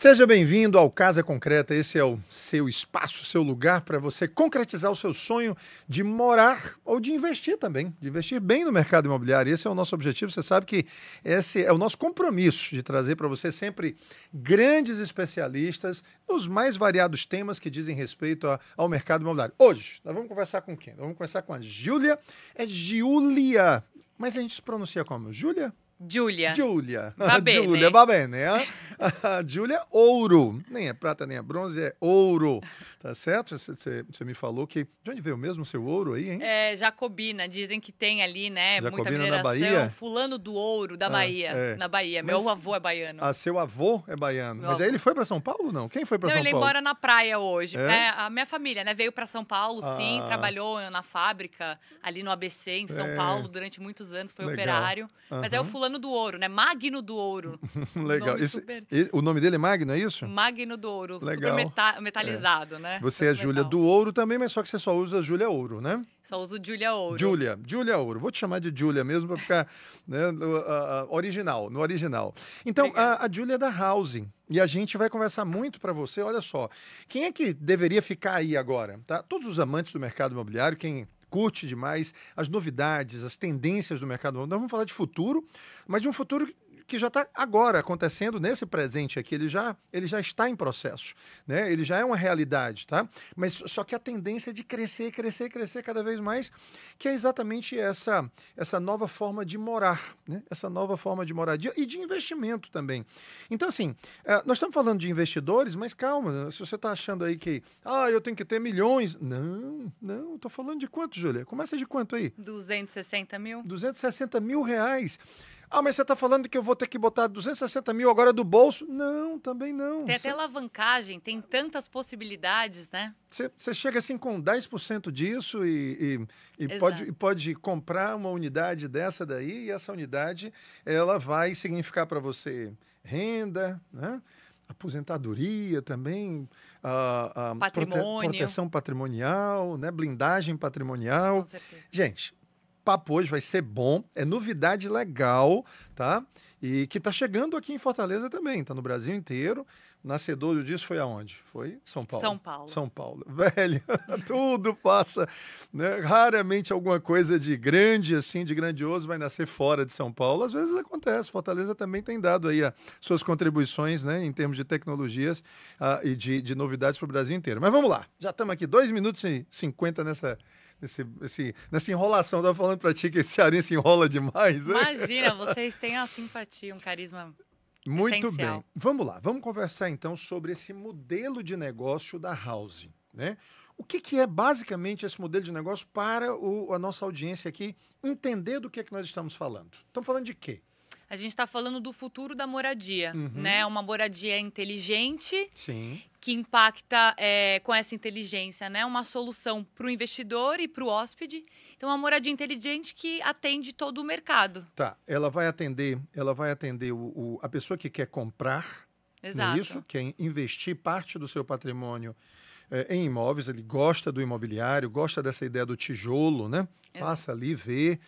Seja bem-vindo ao Casa Concreta. Esse é o seu espaço, seu lugar para você concretizar o seu sonho de morar ou de investir também, de investir bem no mercado imobiliário. Esse é o nosso objetivo. Você sabe que esse é o nosso compromisso de trazer para você sempre grandes especialistas nos mais variados temas que dizem respeito a, ao mercado imobiliário. Hoje, nós vamos conversar com quem? Nós vamos conversar com a Júlia. É Júlia, mas a gente se pronuncia como? Júlia? Giulia. Giulia. Va bene. Giulia, va bene. Giulia, ouro. Nem é prata, nem é bronze, é ouro. Tá certo? Você me falou que... De onde veio mesmo o seu ouro aí, hein? É, Jacobina. Dizem que tem ali, né? Jacobina muita mineração. da Bahia? Fulano do ouro, da ah, Bahia. É. Na Bahia. Mas, Meu avô é baiano. Ah, seu avô é baiano. Meu Mas avô. aí ele foi para São Paulo, não? Quem foi para São Paulo? Não, ele mora na praia hoje. É? é? a minha família, né? Veio para São Paulo, ah. sim. Trabalhou na fábrica, ali no ABC, em São é. Paulo, durante muitos anos. Foi Legal. operário. Uhum. Mas é o fulano fulano do ouro, né? Magno do ouro. Legal. Nome Esse, super... O nome dele é Magno, é isso? Magno do ouro. Legal. Super meta metalizado, é. né? Você super é Júlia do ouro também, mas só que você só usa Júlia ouro, né? Só uso Júlia ouro. Júlia. Júlia ouro. Vou te chamar de Júlia mesmo para ficar né, no, uh, original, no original. Então, Legal. a, a Júlia é da Housing. E a gente vai conversar muito para você. Olha só, quem é que deveria ficar aí agora? Tá? Todos os amantes do mercado imobiliário, quem curte demais as novidades, as tendências do mercado. Nós vamos falar de futuro, mas de um futuro que já está agora acontecendo nesse presente aqui, ele já, ele já está em processo, né? Ele já é uma realidade, tá? Mas só que a tendência é de crescer, crescer, crescer cada vez mais, que é exatamente essa essa nova forma de morar, né? Essa nova forma de moradia e de investimento também. Então assim, eh, nós estamos falando de investidores, mas calma, se você está achando aí que ah, eu tenho que ter milhões, não, não, estou falando de quanto, Júlia? Começa de quanto aí? 260 mil. 260 mil reais. Ah, mas você está falando que eu vou ter que botar 260 mil agora do bolso? Não, também não. Tem até alavancagem, tem tantas possibilidades, né? Você chega assim com 10% disso e, e, e pode, e pode comprar uma unidade dessa daí e essa unidade ela vai significar para você renda, né? aposentadoria também, ah, ah, Patrimônio. prote, proteção patrimonial, né? blindagem patrimonial. Gente, papo hoje vai ser bom, é novidade legal, tá? E que está chegando aqui em Fortaleza também, está no Brasil inteiro. O disso foi aonde? Foi São Paulo. São né? Paulo. São Paulo. Velho, tudo passa. Né? Raramente alguma coisa de grande, assim, de grandioso vai nascer fora de São Paulo. Às vezes acontece. Fortaleza também tem dado aí suas contribuições, né, em termos de tecnologias uh, e de, de novidades para o Brasil inteiro. Mas vamos lá. Já estamos aqui, 2 minutos e 50 nessa esse, esse, nessa enrolação. Eu tava falando para ti que esse cearense enrola demais. Né? Imagina, vocês têm uma simpatia, um carisma. Muito essencial. bem. Vamos lá, vamos conversar então sobre esse modelo de negócio da House. Né? O que, que, é basicamente esse modelo de negócio para o, a nossa audiência aqui entender do que é que nós estamos falando? Estamos falando de quê? A gente está falando do futuro da moradia, uhum. né? Uma moradia inteligente Sim que impacta é, com essa inteligência, né? Uma solução para o investidor e para o hóspede. Então, uma moradia inteligente que atende todo o mercado. Tá. Ela vai atender, ela vai atender o, o a pessoa que quer comprar, é Exato. isso, quer investir parte do seu patrimônio é, em imóveis. Ele gosta do imobiliário, gosta dessa ideia do tijolo, né? Exato. Passa ali, vê.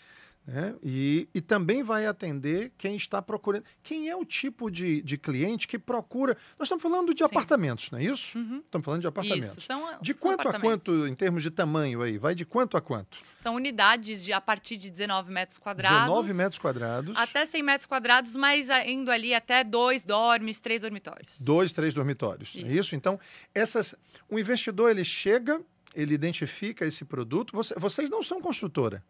Né? E, e também vai atender quem está procurando. Quem é o tipo de, de cliente que procura. Nós estamos falando de Sim. apartamentos, não é isso? Uhum. Estamos falando de apartamentos. Isso, são, de são quanto a quanto, em termos de tamanho aí? Vai de quanto a quanto? São unidades de a partir de 19 metros quadrados. 19 metros quadrados. Até 100 metros quadrados, mas indo ali até dois dormes, três dormitórios. Dois, três dormitórios. É isso. É isso? Então, essas, o investidor ele chega, ele identifica esse produto. Você, vocês não são construtora.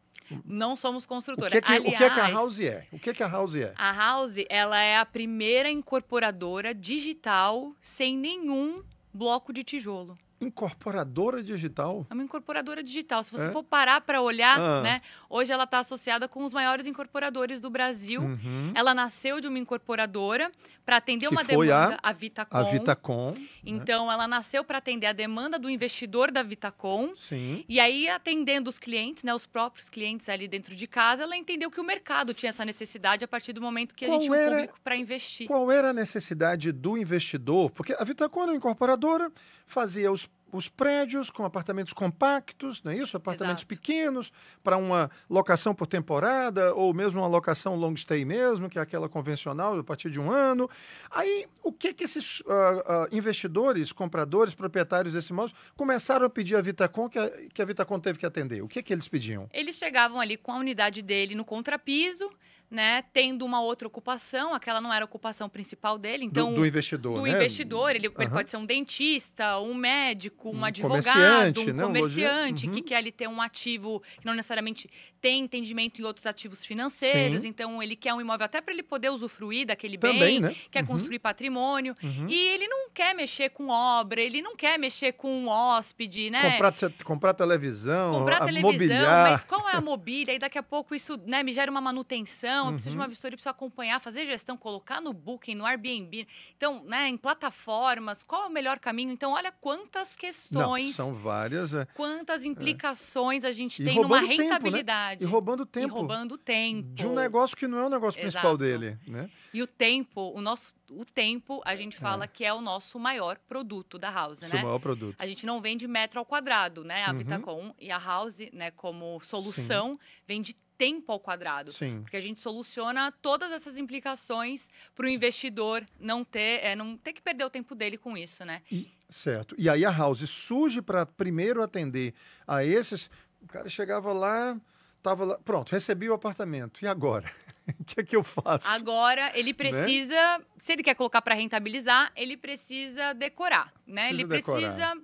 Não somos construtora. O que, é que, Aliás, o que é que a House é? O que é que a House é? A House, ela é a primeira incorporadora digital sem nenhum bloco de tijolo incorporadora digital. É uma incorporadora digital. Se você é? for parar para olhar, ah. né? Hoje ela está associada com os maiores incorporadores do Brasil. Uhum. Ela nasceu de uma incorporadora para atender que uma demanda, a, a Vitacom. A Vitacom. Né? Então, né? ela nasceu para atender a demanda do investidor da Vitacom. Sim. E aí, atendendo os clientes, né? Os próprios clientes ali dentro de casa, ela entendeu que o mercado tinha essa necessidade a partir do momento que qual a gente era, tinha um público para investir. Qual era a necessidade do investidor? Porque a Vitacom era uma incorporadora, fazia os os prédios com apartamentos compactos, não é isso? Apartamentos Exato. pequenos para uma locação por temporada ou mesmo uma locação long stay mesmo, que é aquela convencional a partir de um ano. Aí, o que que esses uh, uh, investidores, compradores, proprietários desse imóvel começaram a pedir à Vitacom que a, que a Vitacom teve que atender? O que que eles pediam? Eles chegavam ali com a unidade dele no contrapiso, né, tendo uma outra ocupação, aquela não era a ocupação principal dele, então... Do, do investidor, Do né? investidor, ele, uhum. ele, pode ser um dentista, um médico, um, um advogado, comerciante, um né? comerciante, uhum. que quer ali ter um ativo que não necessariamente tem entendimento em outros ativos financeiros, Sim. então ele quer um imóvel até para ele poder usufruir daquele Também, bem, né? quer uhum. construir patrimônio, uhum. e ele não quer mexer com obra, ele não quer mexer com hóspede, né? Comprar, comprar televisão, comprar televisão, mobiliar. mas qual é a mobília? E daqui a pouco isso né, me gera uma manutenção, gestão, uhum. precisa de uma uhum. vistoria, precisa acompanhar, fazer gestão, colocar no Booking, no Airbnb, então, né, em plataformas, qual é o melhor caminho? Então, olha quantas questões. Não, são várias, é. Quantas é. implicações é. a gente tem numa rentabilidade. Tempo, né? E roubando tempo. E roubando tempo. De um negócio que não é o negócio Exato. principal dele, né? E o tempo, o nosso o tempo, a gente é. fala é. que é o nosso maior produto da House, Seu né? maior produto. A gente não vende metro ao quadrado, né? A uhum. Vitacom e a House, né, como solução, Sim. vende tempo ao quadrado. Sim. Porque a gente soluciona todas essas implicações para o investidor não ter, é, não ter que perder o tempo dele com isso, né? E, certo. E aí a House surge para primeiro atender a esses. O cara chegava lá, tava lá, pronto, recebi o apartamento. E agora? O que é que eu faço? Agora ele né? precisa, né? se ele quer colocar para rentabilizar, ele precisa decorar, né? Precisa ele decorar. precisa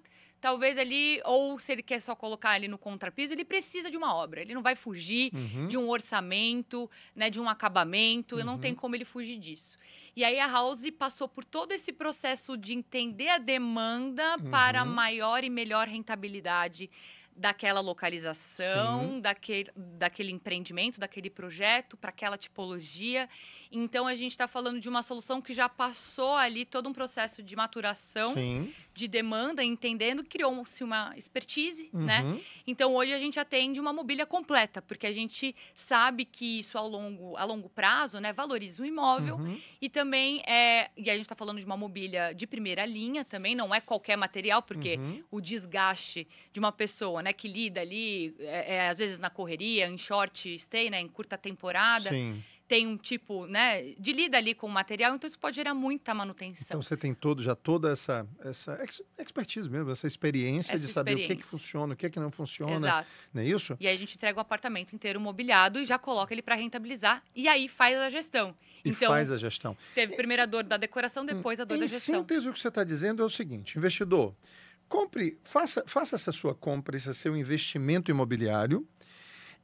talvez ali, ou se ele quer só colocar ali no contrapiso, ele precisa de uma obra. Ele não vai fugir uhum. de um orçamento, né, de um acabamento, uhum. não tem uhum. como ele fugir disso. E aí a House passou por todo esse processo de entender a demanda uhum. para maior e melhor rentabilidade daquela localização, daquele, daquele empreendimento, daquele projeto, para aquela tipologia. Então a gente está falando de uma solução que já passou ali todo um processo de maturação, Sim. de demanda, entendendo, criou-se uma expertise, né? uhum. né? Então hoje a gente atende uma mobília completa, porque a gente sabe que isso ao longo, a longo prazo, né, valoriza o imóvel uhum. e também é, e a gente está falando de uma mobília de primeira linha também, não é qualquer material, porque uhum. o desgaste de uma pessoa, né, que lida ali, é, é, às vezes na correria, em short stay, né, em curta temporada. Sim tem um tipo, né, de lida ali com o material, então isso pode gerar muita manutenção. Então você tem todo já toda essa essa expertise mesmo, essa experiência essa de saber experiência. o que é que funciona, o que é que não funciona, Exato. não é isso? E aí a gente entrega o um apartamento inteiro mobiliado e já coloca ele para rentabilizar e aí faz a gestão. E então, faz a gestão. Teve primeiro a dor da decoração, hum, depois a dor em da gestão. Em síntese, o que você está dizendo é o seguinte, investidor, compre, faça, faça essa sua compra, esse seu investimento imobiliário,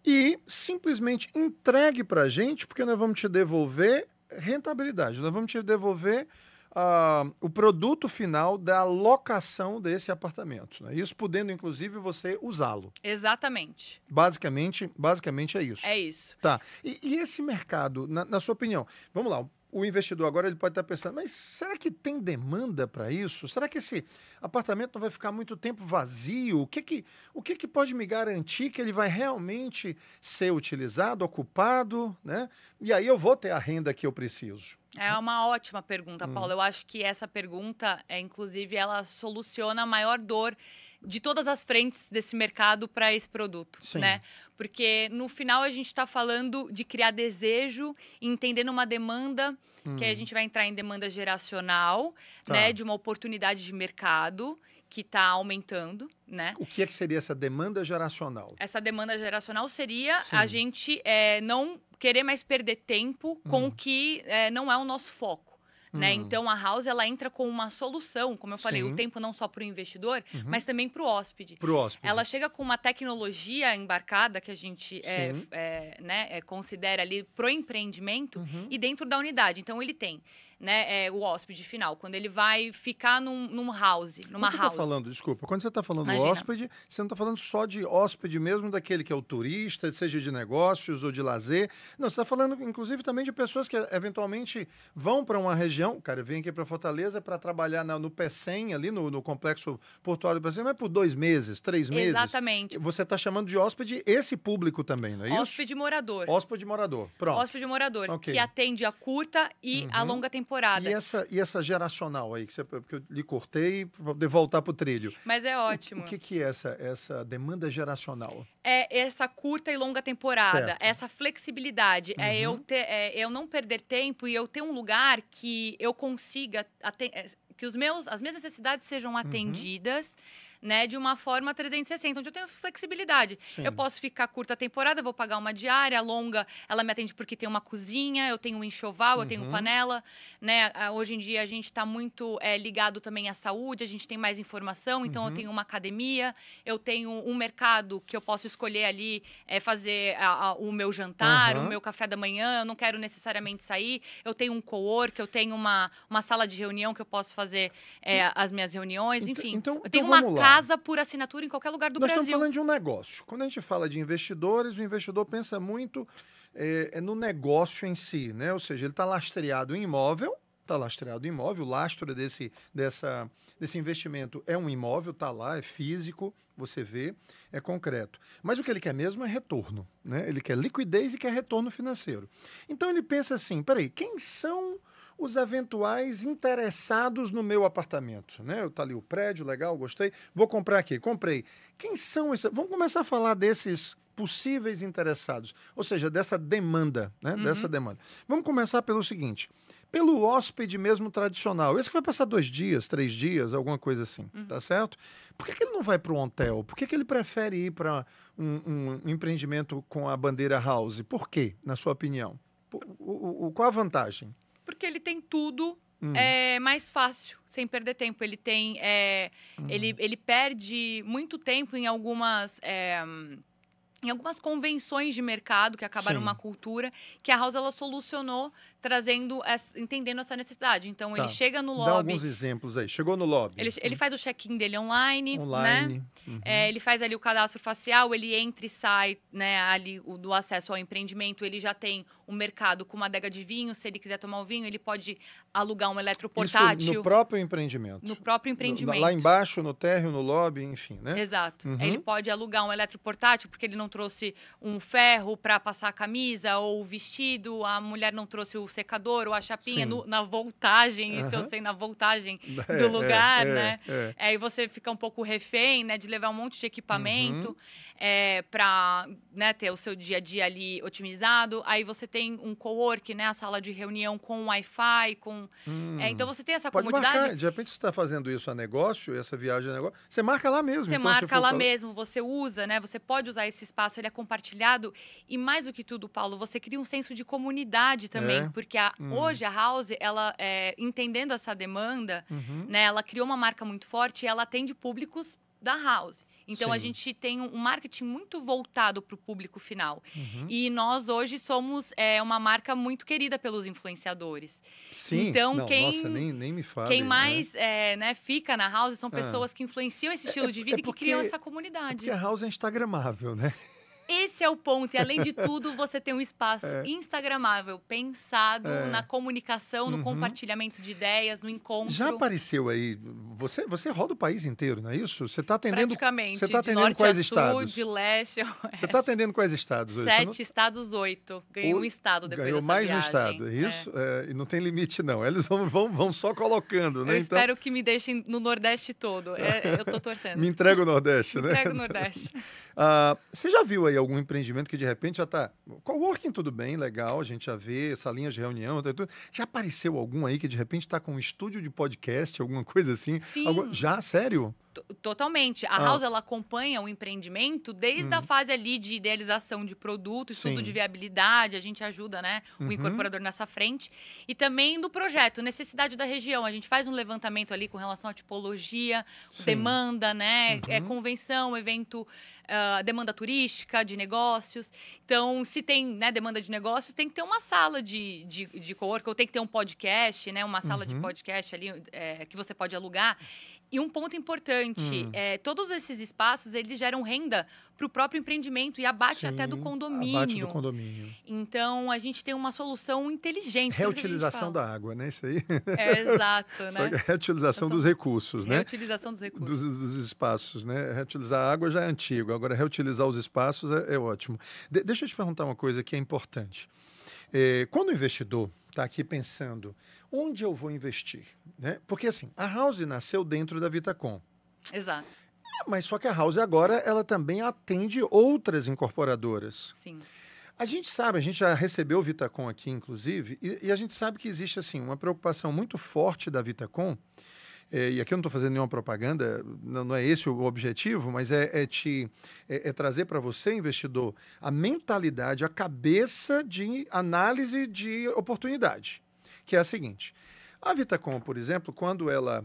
e simplesmente entregue para a gente, porque nós vamos te devolver rentabilidade, nós vamos te devolver uh, o produto final da locação desse apartamento. Né? Isso podendo, inclusive, você usá-lo. Exatamente. Basicamente, basicamente é isso. É isso. Tá. E, e esse mercado, na, na sua opinião, vamos lá, o investidor agora ele pode estar pensando, mas será que tem demanda para isso? Será que esse apartamento não vai ficar muito tempo vazio? O que que, o que que pode me garantir que ele vai realmente ser utilizado, ocupado, né? E aí eu vou ter a renda que eu preciso. É uma ótima pergunta, hum. Paulo. Hum. Eu acho que essa pergunta, é, inclusive, ela soluciona a maior dor de todas as frentes desse mercado para esse produto, Sim. né? Porque no final a gente está falando de criar desejo, entendendo uma demanda hum. que a hum. gente vai entrar em demanda geracional, né? tá. né? De uma oportunidade de mercado que está aumentando, né? O que é que seria essa demanda geracional? Essa demanda geracional seria Sim. a gente é, não querer mais perder tempo hum. com o que é, não é o nosso foco. Né? Hum. Então a house ela entra com uma solução, como eu falei, Sim. o tempo não só para o investidor, uhum. mas também para o hóspede. Para o hóspede. Ela chega com uma tecnologia embarcada que a gente é, é, né, é, considera ali pro empreendimento uhum. e dentro da unidade. Então ele tem né, é, o hóspede final, quando ele vai ficar num, num house, numa você tá house. Tá falando, desculpa, quando você está falando Imagina. hóspede, você não está falando só de hóspede mesmo, daquele que é o turista, seja de negócios ou de lazer. Não, você está falando, inclusive, também de pessoas que eventualmente vão para uma região, cara, vem aqui para Fortaleza para trabalhar na, no p ali no, no complexo portuário do p mas é por dois meses, três meses. Exatamente. Você está chamando de hóspede esse público também, não é isso? Hóspede morador. Hóspede morador, pronto. Hóspede morador, okay. que atende a curta e uhum. a longa temporada temporada. E essa, e essa geracional aí, que você, eu lhe cortei para poder voltar para o trilho. Mas é ótimo. O, o que, que é essa, essa demanda geracional? É essa curta e longa temporada, certo. essa flexibilidade, uhum. é, eu uhum. ter, é eu não perder tempo e eu ter um lugar que eu consiga, é, que os meus, as minhas necessidades sejam uhum. atendidas. Uhum né, de uma forma 360, onde eu tenho flexibilidade. Sim. Eu posso ficar curta temporada, vou pagar uma diária, longa, ela me atende porque tem uma cozinha, eu tenho um enxoval, uhum. eu tenho uhum. panela, né? Hoje em dia a gente está muito é, ligado também à saúde, a gente tem mais informação, então uhum. eu tenho uma academia, eu tenho um mercado que eu posso escolher ali é, fazer a, a, o meu jantar, uhum. o meu café da manhã, eu não quero necessariamente sair, eu tenho um co-work, eu tenho uma, uma sala de reunião que eu posso fazer é, as minhas reuniões, enfim. Então, eu tenho então, uma casa casa por assinatura em qualquer lugar do Nós Brasil. Nós estamos falando de um negócio. Quando a gente fala de investidores, o investidor pensa muito é, é no negócio em si, né? Ou seja, ele está lastreado em imóvel, está lastreado em imóvel, o lastro desse, dessa, desse investimento é um imóvel, está lá, é físico, você vê, é concreto. Mas o que ele quer mesmo é retorno, né? Ele quer liquidez e quer retorno financeiro. Então ele pensa assim, peraí, quem são os eventuais interessados no meu apartamento. Né? Eu tá ali o prédio, legal, gostei. Vou comprar aqui, comprei. Quem são esses? Vamos começar a falar desses possíveis interessados, ou seja, dessa demanda, né? Uhum. Dessa demanda. Vamos começar pelo seguinte: pelo hóspede mesmo tradicional, esse que vai passar dois dias, três dias, alguma coisa assim, uhum. tá certo? Por que, que ele não vai para um hotel? Por que, que ele prefere ir para um, um, empreendimento com a bandeira house? Por quê, na sua opinião? O, o, o, qual a vantagem? porque ele tem tudo hum. é, mais fácil, sem perder tempo. Ele tem. É, hum. ele, ele perde muito tempo em algumas. É, em algumas convenções de mercado que acabaram Sim. uma cultura que a House ela solucionou trazendo essa, entendendo essa necessidade então tá. ele chega no lobby Dá alguns exemplos aí chegou no lobby ele, ele hum. faz o check-in dele online né? online né? uhum. é, ele faz ali o cadastro facial ele entra e sai né ali o, do acesso ao empreendimento ele já tem o um mercado com uma adega de vinho se ele quiser tomar o vinho ele pode alugar um eletroportátil Isso no próprio empreendimento no próprio empreendimento no, lá embaixo no térreo no lobby enfim né exato uhum. ele pode alugar um eletroportátil porque ele não trouxe um ferro para passar a camisa ou o vestido, a mulher não trouxe o secador ou a chapinha no, na voltagem, uhum. isso eu sei, na voltagem é, do lugar, é, é né? É. Aí você fica um pouco refém, né, de levar um monte de equipamento uhum. é, para né, ter o seu dia a dia ali otimizado. Aí você tem um co-work, né, a sala de reunião com Wi-Fi, com... Hum. É, então você tem essa Pode comodidade. Marcar. De repente você está fazendo isso a negócio, essa viagem a negócio, você marca lá mesmo. Você então, marca lá mesmo, você usa, né, você pode usar esse espaço espaço ele é compartilhado e mais do que tudo, Paulo, você cria um senso de comunidade também, é. porque a, uhum. hoje a House, ela é, entendendo essa demanda, uhum. né, ela criou uma marca muito forte e ela atende públicos da House. Então Sim. a gente tem um marketing muito voltado para o público final. Uhum. E nós hoje somos é, uma marca muito querida pelos influenciadores. Sim. Então Não, quem nossa, nem, nem me fala. quem né? mais né? É, né, fica na House são ah. pessoas ah. que influenciam esse é, estilo é, de vida é e que criam é essa comunidade. porque a House é instagramável, né? Esse é o ponto. E além de tudo, você tem um espaço é. instagramável, pensado é. na comunicação, no uhum. compartilhamento de ideias, no encontro. Já apareceu aí. Você, você roda o país inteiro, não é isso? Você está atendendo. Praticamente. Você está atendendo quais sul, estados? De leste a oeste. Você está atendendo quais estados hoje? Sete não... estados, oito. Ganhou um estado depois Ganhou mais viagem. um estado, é é. isso? É. e não tem limite, não. Eles vão, vão, vão só colocando, né? Eu então... espero que me deixem no Nordeste todo. É, eu estou torcendo. me entrega o Nordeste, né? Me entrega o Nordeste. Uh, você já viu aí algum empreendimento que de repente já está. Coworking, tudo bem, legal, a gente já vê, linha de reunião, tá tudo. Já apareceu algum aí que de repente está com um estúdio de podcast, alguma coisa assim? Sim. Algum... Já? Sério? T Totalmente. A ah. House ela acompanha o empreendimento desde uhum. a fase ali de idealização de produto, estudo Sim. de viabilidade, a gente ajuda, né, o uhum. incorporador nessa frente e também do projeto, necessidade da região. A gente faz um levantamento ali com relação à tipologia, Sim. demanda, né, é uhum. é convenção, evento uh, demanda turística, de negócios. Então, se tem né, demanda de negócios, tem que ter uma sala de, de, de co-work, ou tem que ter um podcast, né? Uma sala uhum. de podcast ali é, que você pode alugar. E um ponto importante, hum. é, todos esses espaços, eles geram renda para o próprio empreendimento e abate Sim, até do condomínio. Abate do condomínio. Então, a gente tem uma solução inteligente. Reutilização da água, né? Isso aí. É, exato, né? reutilização dos recursos, né? Reutilização dos recursos. Dos, dos, espaços, né? Reutilizar a água já é antigo, agora reutilizar os espaços é, é ótimo. De deixa eu te perguntar uma coisa que é importante. É, quando o investidor está aqui pensando onde eu vou investir, né? Porque assim, a House nasceu dentro da Vitacom. Exato. É, mas só que a House agora ela também atende outras incorporadoras. Sim. A gente sabe, a gente já recebeu o Vitacom aqui, inclusive, e, e a gente sabe que existe assim uma preocupação muito forte da Vitacom é, e aqui eu não estou fazendo nenhuma propaganda, não, não, é esse o objetivo, mas é, é te é, é trazer para você, investidor, a mentalidade, a cabeça de análise de oportunidade, que é a seguinte. A Vitacom, por exemplo, quando ela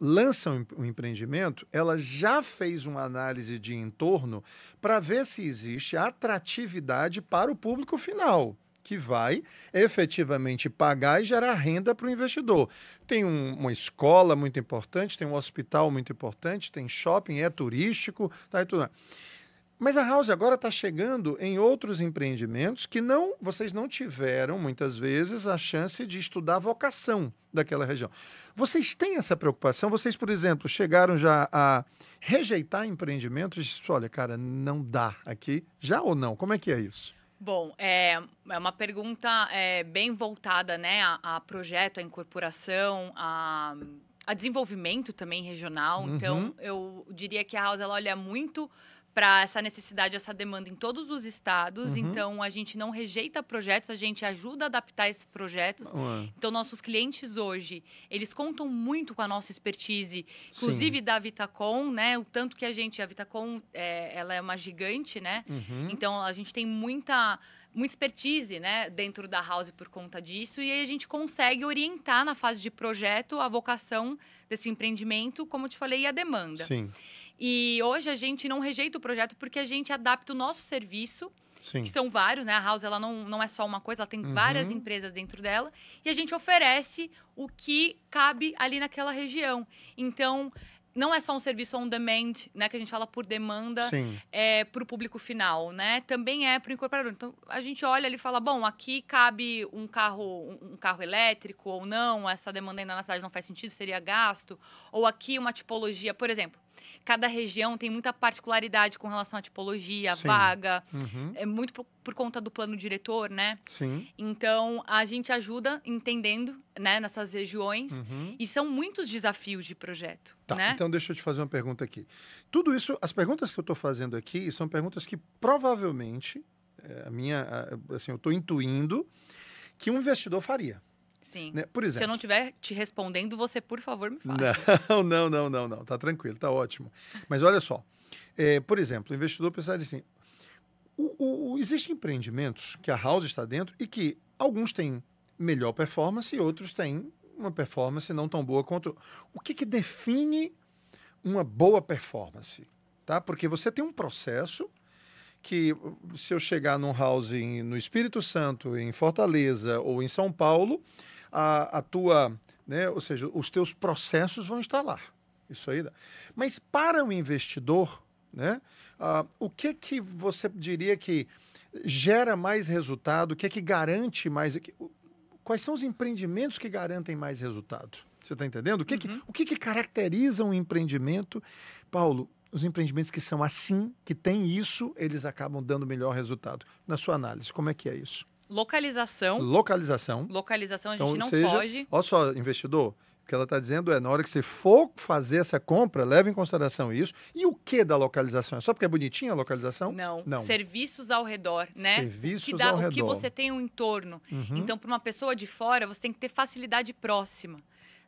lança um empreendimento, ela já fez uma análise de entorno para ver se existe atratividade para o público final que vai efetivamente pagar e gerar renda para o investidor. Tem um, uma escola muito importante, tem um hospital muito importante, tem shopping, é turístico, tá e tudo. Mas a House agora está chegando em outros empreendimentos que não vocês não tiveram, muitas vezes, a chance de estudar a vocação daquela região. Vocês têm essa preocupação? Vocês, por exemplo, chegaram já a rejeitar empreendimentos? Olha, cara, não dá aqui. Já ou não? Como é que é isso? Bom, é, é uma pergunta é, bem voltada né, a, a, projeto, a incorporação, a, a desenvolvimento também regional. Uhum. Então, eu diria que a House ela olha muito para essa necessidade, essa demanda em todos os estados. Uhum. Então, a gente não rejeita projetos, a gente ajuda a adaptar esses projetos. Então, nossos clientes hoje, eles contam muito com a nossa expertise, inclusive Sim. da Vitacom, né? O tanto que a gente... A Vitacom, é, ela é uma gigante, né? Uhum. Então, a gente tem muita muita expertise né, dentro da House por conta disso, e aí a gente consegue orientar na fase de projeto a vocação desse empreendimento, como eu te falei, e a demanda. Sim. E hoje a gente não rejeita o projeto porque a gente adapta o nosso serviço Sim. que são vários, né? A House ela não, não é só uma coisa, ela tem uhum. várias empresas dentro dela e a gente oferece o que cabe ali naquela região. Então não é só um serviço on demand, né, que a gente fala por demanda é, para o público final, né? Também é para o incorporador. Então a gente olha ali e fala, bom, aqui cabe um carro, um carro elétrico ou não, essa demanda ainda na cidade não faz sentido, seria gasto, ou aqui uma tipologia, por exemplo cada região tem muita particularidade com relação à tipologia, vaga, uhum. é muito por, por, conta do plano diretor, né? Sim. Então a gente ajuda entendendo, né, nessas regiões uhum. e são muitos desafios de projeto. Tá. Né? Então deixa eu te fazer uma pergunta aqui. Tudo isso, as perguntas que eu estou fazendo aqui são perguntas que provavelmente é, a minha, assim, eu estou intuindo que um investidor faria. Sim. Né? Por exemplo. Se eu não estiver te respondendo, você, por favor, me fala. Não, não, não, não, não. Tá tranquilo, tá ótimo. Mas olha só. É, por exemplo, o investidor pensar assim: o, o, existem empreendimentos que a House está dentro e que alguns têm melhor performance e outros têm uma performance não tão boa quanto. O que, que define uma boa performance? Tá? Porque você tem um processo que se eu chegar num house em, no Espírito Santo, em Fortaleza ou em São Paulo, a, a tua, né, ou seja, os teus processos vão estar lá. Isso aí dá. Mas para o investidor, né, uh, o que que você diria que gera mais resultado? O que é que garante mais? Quais são os empreendimentos que garantem mais resultado? Você está entendendo? O, que, uhum. que, o que, que caracteriza um empreendimento? Paulo, os empreendimentos que são assim, que têm isso, eles acabam dando melhor resultado. Na sua análise, como é que é isso? Localização. Localização. Localização, a então, gente então, não seja, foge. Olha só, investidor, o que ela está dizendo é, na hora que você for fazer essa compra, leve em consideração isso. E o que da localização? É só porque é bonitinha a localização? Não. não. Serviços ao redor, né? Serviços que dá, ao redor. O que você tem um entorno. Uhum. Então, para uma pessoa de fora, você tem que ter facilidade próxima.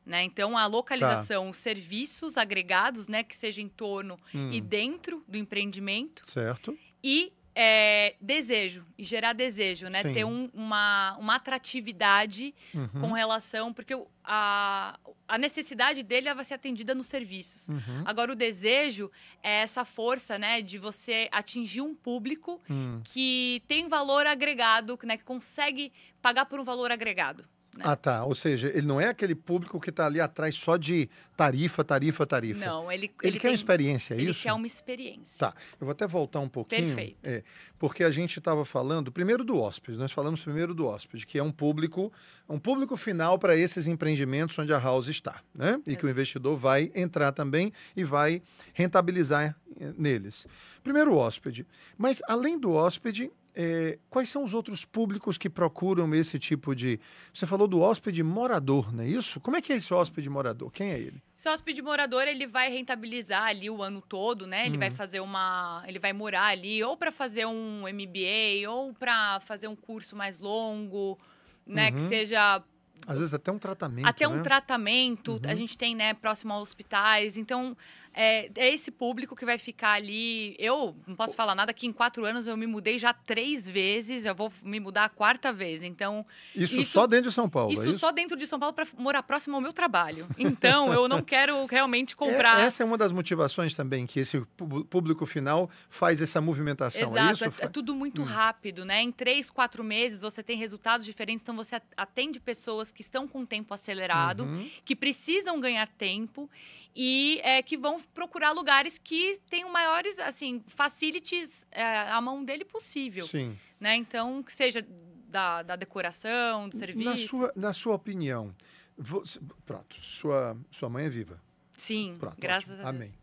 Né? Então, a localização, tá. os serviços agregados, né? Que seja em torno hum. e dentro do empreendimento. Certo. E é, desejo e gerar desejo, né? Sim. Ter um, uma, uma atratividade uhum. com relação. Porque a, a necessidade dele é vai ser atendida nos serviços. Uhum. Agora, o desejo é essa força, né? De você atingir um público uhum. que tem valor agregado, né? Que consegue pagar por um valor agregado. Né? Ah, tá. Ou seja, ele não é aquele público que está ali atrás só de tarifa, tarifa, tarifa. Não, ele, ele, ele quer tem, uma experiência, é ele isso? Ele quer uma experiência. Tá. Eu vou até voltar um pouquinho. Perfeito. É, porque a gente estava falando primeiro do hóspede, nós falamos primeiro do hóspede, que é um público, um público final para esses empreendimentos onde a house está, né? E é. que o investidor vai entrar também e vai rentabilizar é, neles. Primeiro o hóspede. Mas além do hóspede, é, quais são os outros públicos que procuram esse tipo de. Você falou do hóspede morador, não é isso? Como é que é esse hóspede morador? Quem é ele? Esse hóspede morador, ele vai rentabilizar ali o ano todo, né? Ele hum. vai fazer uma. Ele vai morar ali, ou para fazer um MBA, ou para fazer um curso mais longo, né? Uhum. Que seja. Às vezes até um tratamento. Até né? um tratamento. Uhum. A gente tem, né, próximo a hospitais. Então, é, é, esse público que vai ficar ali. Eu não posso falar nada que em quatro anos eu me mudei já três vezes, eu vou me mudar a quarta vez. Então. Isso, isso só dentro de São Paulo. Isso, é isso? só dentro de São Paulo para morar próximo ao meu trabalho. Então, eu não quero realmente é, comprar. É, essa é uma das motivações também, que esse público final faz essa movimentação. É Exato, é, é, tudo muito hum. rápido, né? Em três, quatro meses você tem resultados diferentes, então você atende pessoas que estão com tempo acelerado, uhum. que precisam ganhar tempo e é, que vão procurar lugares que tenham maiores, assim, facilities é, à mão dele possível. Sim. Né? Então, que seja da, da decoração, do serviço. Na sua, na sua opinião, você, pronto, sua, sua mãe é viva. Sim, pronto, graças ótimo, a Deus. Amém.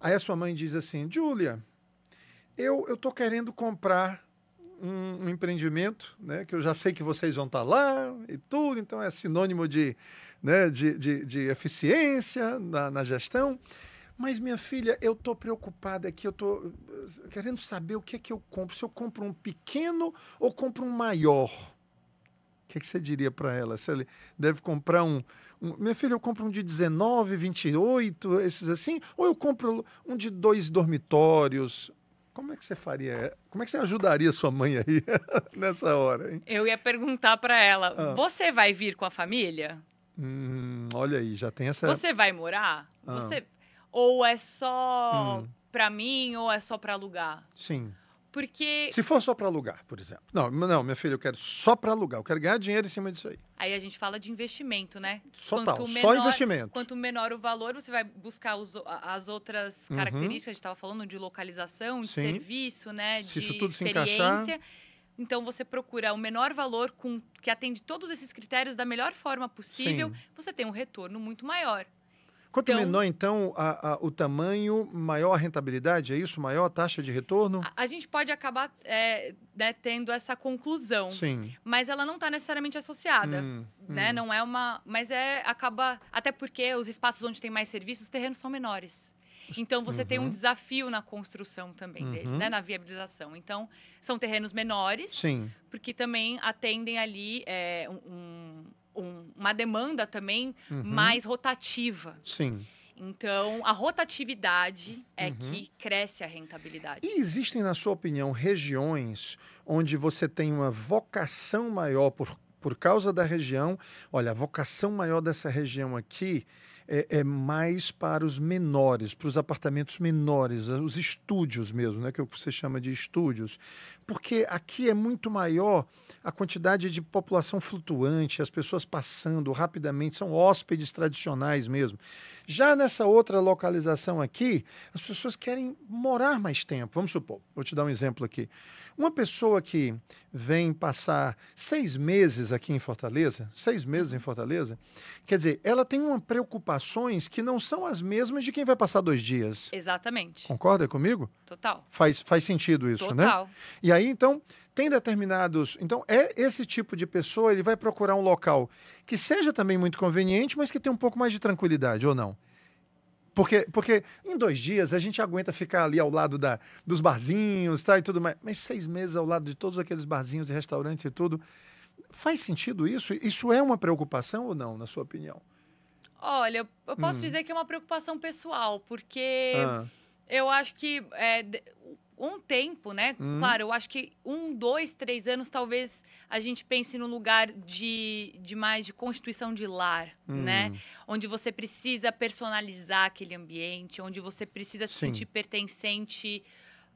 Aí a sua mãe diz assim, Júlia, eu, eu tô querendo comprar um, um, empreendimento, né? Que eu já sei que vocês vão estar tá lá e tudo, então é sinônimo de né, de, de, de eficiência na, na gestão. Mas, minha filha, eu estou preocupada aqui, eu estou eh, querendo saber o que é que eu compro. Se eu compro um pequeno ou compro um maior? O que, é que você diria para ela? Se ele deve comprar um, um, Minha filha, eu compro um de 19, 28, esses assim? Ou eu compro um de dois dormitórios? Como é que você faria? Como é que você ajudaria sua mãe aí nessa hora? Hein? Eu ia perguntar para ela: ah. você vai vir com a família? Hum, olha aí, já tem essa. Você vai morar? Ah. Você ou é só hum. para mim ou é só para alugar? Sim. Porque se for só para alugar, por exemplo. Não, não, minha filha, eu quero só para alugar, eu quero ganhar dinheiro em cima disso aí. Aí a gente fala de investimento, né? Total, quanto menor, só investimento. Quanto menor o valor, você vai buscar os, as outras uhum. características, uhum. a gente estava falando de localização, de Sim. serviço, né, se de isso tudo experiência. Se encaixar então você procura o menor valor com que atende todos esses critérios da melhor forma possível, Sim. você tem um retorno muito maior. Quanto então, menor, então, a, a, o tamanho, maior a rentabilidade, é isso? Maior a taxa de retorno? A, a gente pode acabar é, né, tendo essa conclusão. Sim. Mas ela não está necessariamente associada. Hum, né? Hum. Não é uma. Mas é acaba. Até porque os espaços onde tem mais serviços, os terrenos são menores. Então você uhum. tem um uhum. desafio na construção também uhum. deles, né? Na viabilização. Então, são terrenos menores, Sim. porque também atendem ali é, um, um, uma demanda também uhum. mais rotativa. Sim. Então, a rotatividade é uhum. que cresce a rentabilidade. E existem, na sua opinião, regiões onde você tem uma vocação maior por, por causa da região? Olha, a vocação maior dessa região aqui é, é mais para os menores, para os apartamentos menores, os estúdios mesmo, né, que é você chama de estúdios, porque aqui é muito maior a quantidade de população flutuante, as pessoas passando rapidamente, são hóspedes tradicionais mesmo. Já nessa outra localização aqui, as pessoas querem morar mais tempo. Vamos supor, vou te dar um exemplo aqui. Uma pessoa que vem passar seis meses aqui em Fortaleza, seis meses em Fortaleza, quer dizer, ela tem uma preocupações que não são as mesmas de quem vai passar dois dias. Exatamente. Concorda comigo? Total. Faz, faz sentido isso, Total. né? Total. E aí aí, então, tem determinados. Então, é esse tipo de pessoa, ele vai procurar um local que seja também muito conveniente, mas que tenha um pouco mais de tranquilidade, ou não? Porque, porque em dois dias a gente aguenta ficar ali ao lado da, dos barzinhos tá, e tudo mais, mas seis meses ao lado de todos aqueles barzinhos e restaurantes e tudo. Faz sentido isso? Isso é uma preocupação ou não, na sua opinião? Olha, eu, posso hum. dizer que é uma preocupação pessoal, porque ah. eu acho que é, um tempo, né? Hum. Claro, eu acho que um, dois, três anos, talvez a gente pense no lugar de, de mais de constituição de lar, hum. né? Onde você precisa personalizar aquele ambiente, onde você precisa se sentir pertencente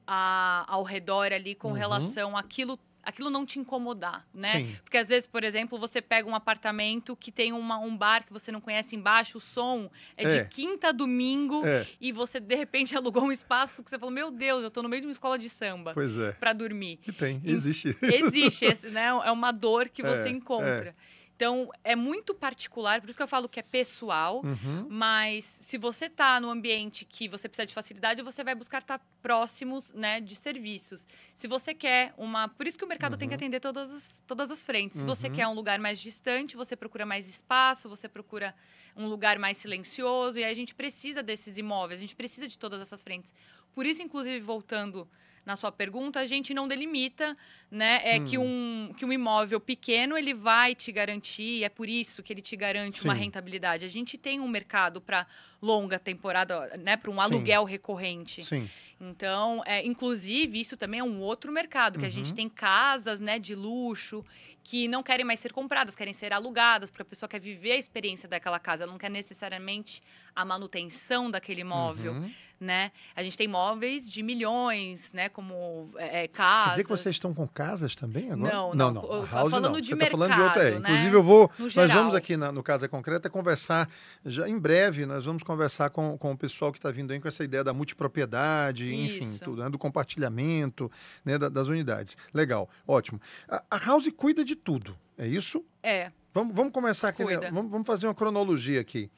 a, ao redor ali com uhum. relação àquilo aquilo não te incomodar, né? Sim. Porque às vezes, por exemplo, você pega um apartamento que tem uma, um bar que você não conhece embaixo, o som é, é. de quinta a domingo é. e você de repente alugou um espaço que você falou: "Meu Deus, eu estou no meio de uma escola de samba". Pois é. Para dormir. E tem, hum, existe. E, existe, esse, né? É uma dor que é, você encontra. É. Então, é muito particular, por isso que eu falo que é pessoal, uhum. mas se você está no ambiente que você precisa de facilidade, você vai buscar estar tá próximos né, de serviços. Se você quer uma. Por isso que o mercado uhum. tem que uhum. atender todas as, todas as frentes. Se você uhum. quer um lugar mais distante, você procura mais espaço, você procura um lugar mais silencioso, e aí a gente precisa desses imóveis, a gente precisa de todas essas frentes. Por isso, inclusive, voltando na sua pergunta, a gente não delimita, né? É hum. que, um, que um imóvel pequeno ele vai te garantir, é por isso que ele te garante Sim. uma rentabilidade. A gente tem um mercado para longa temporada, né? Para um Sim. aluguel recorrente. Sim. Então, é, inclusive, isso também é um outro mercado, que uhum. a gente uhum. tem casas né, de luxo que não querem mais ser compradas, querem ser alugadas, porque a pessoa quer viver a experiência daquela casa, ela não quer necessariamente a manutenção daquele imóvel, uhum. né? A gente tem móveis de milhões, né? Como é, é, casas. Quer dizer que vocês estão com casas também agora? Não, não. não, não. A house falando não. De Você tá falando de outra. Né? Inclusive eu vou. Nós vamos aqui na, no Casa Concreta conversar já em breve. Nós vamos conversar com, com o pessoal que está vindo aí com essa ideia da multipropriedade, Isso. enfim, tudo, né? do compartilhamento, né? Da, das unidades. Legal, ótimo. A, a house cuida de tudo. É isso? É. Vamos, vamos começar aqui. Né? Vamos, vamos fazer uma cronologia aqui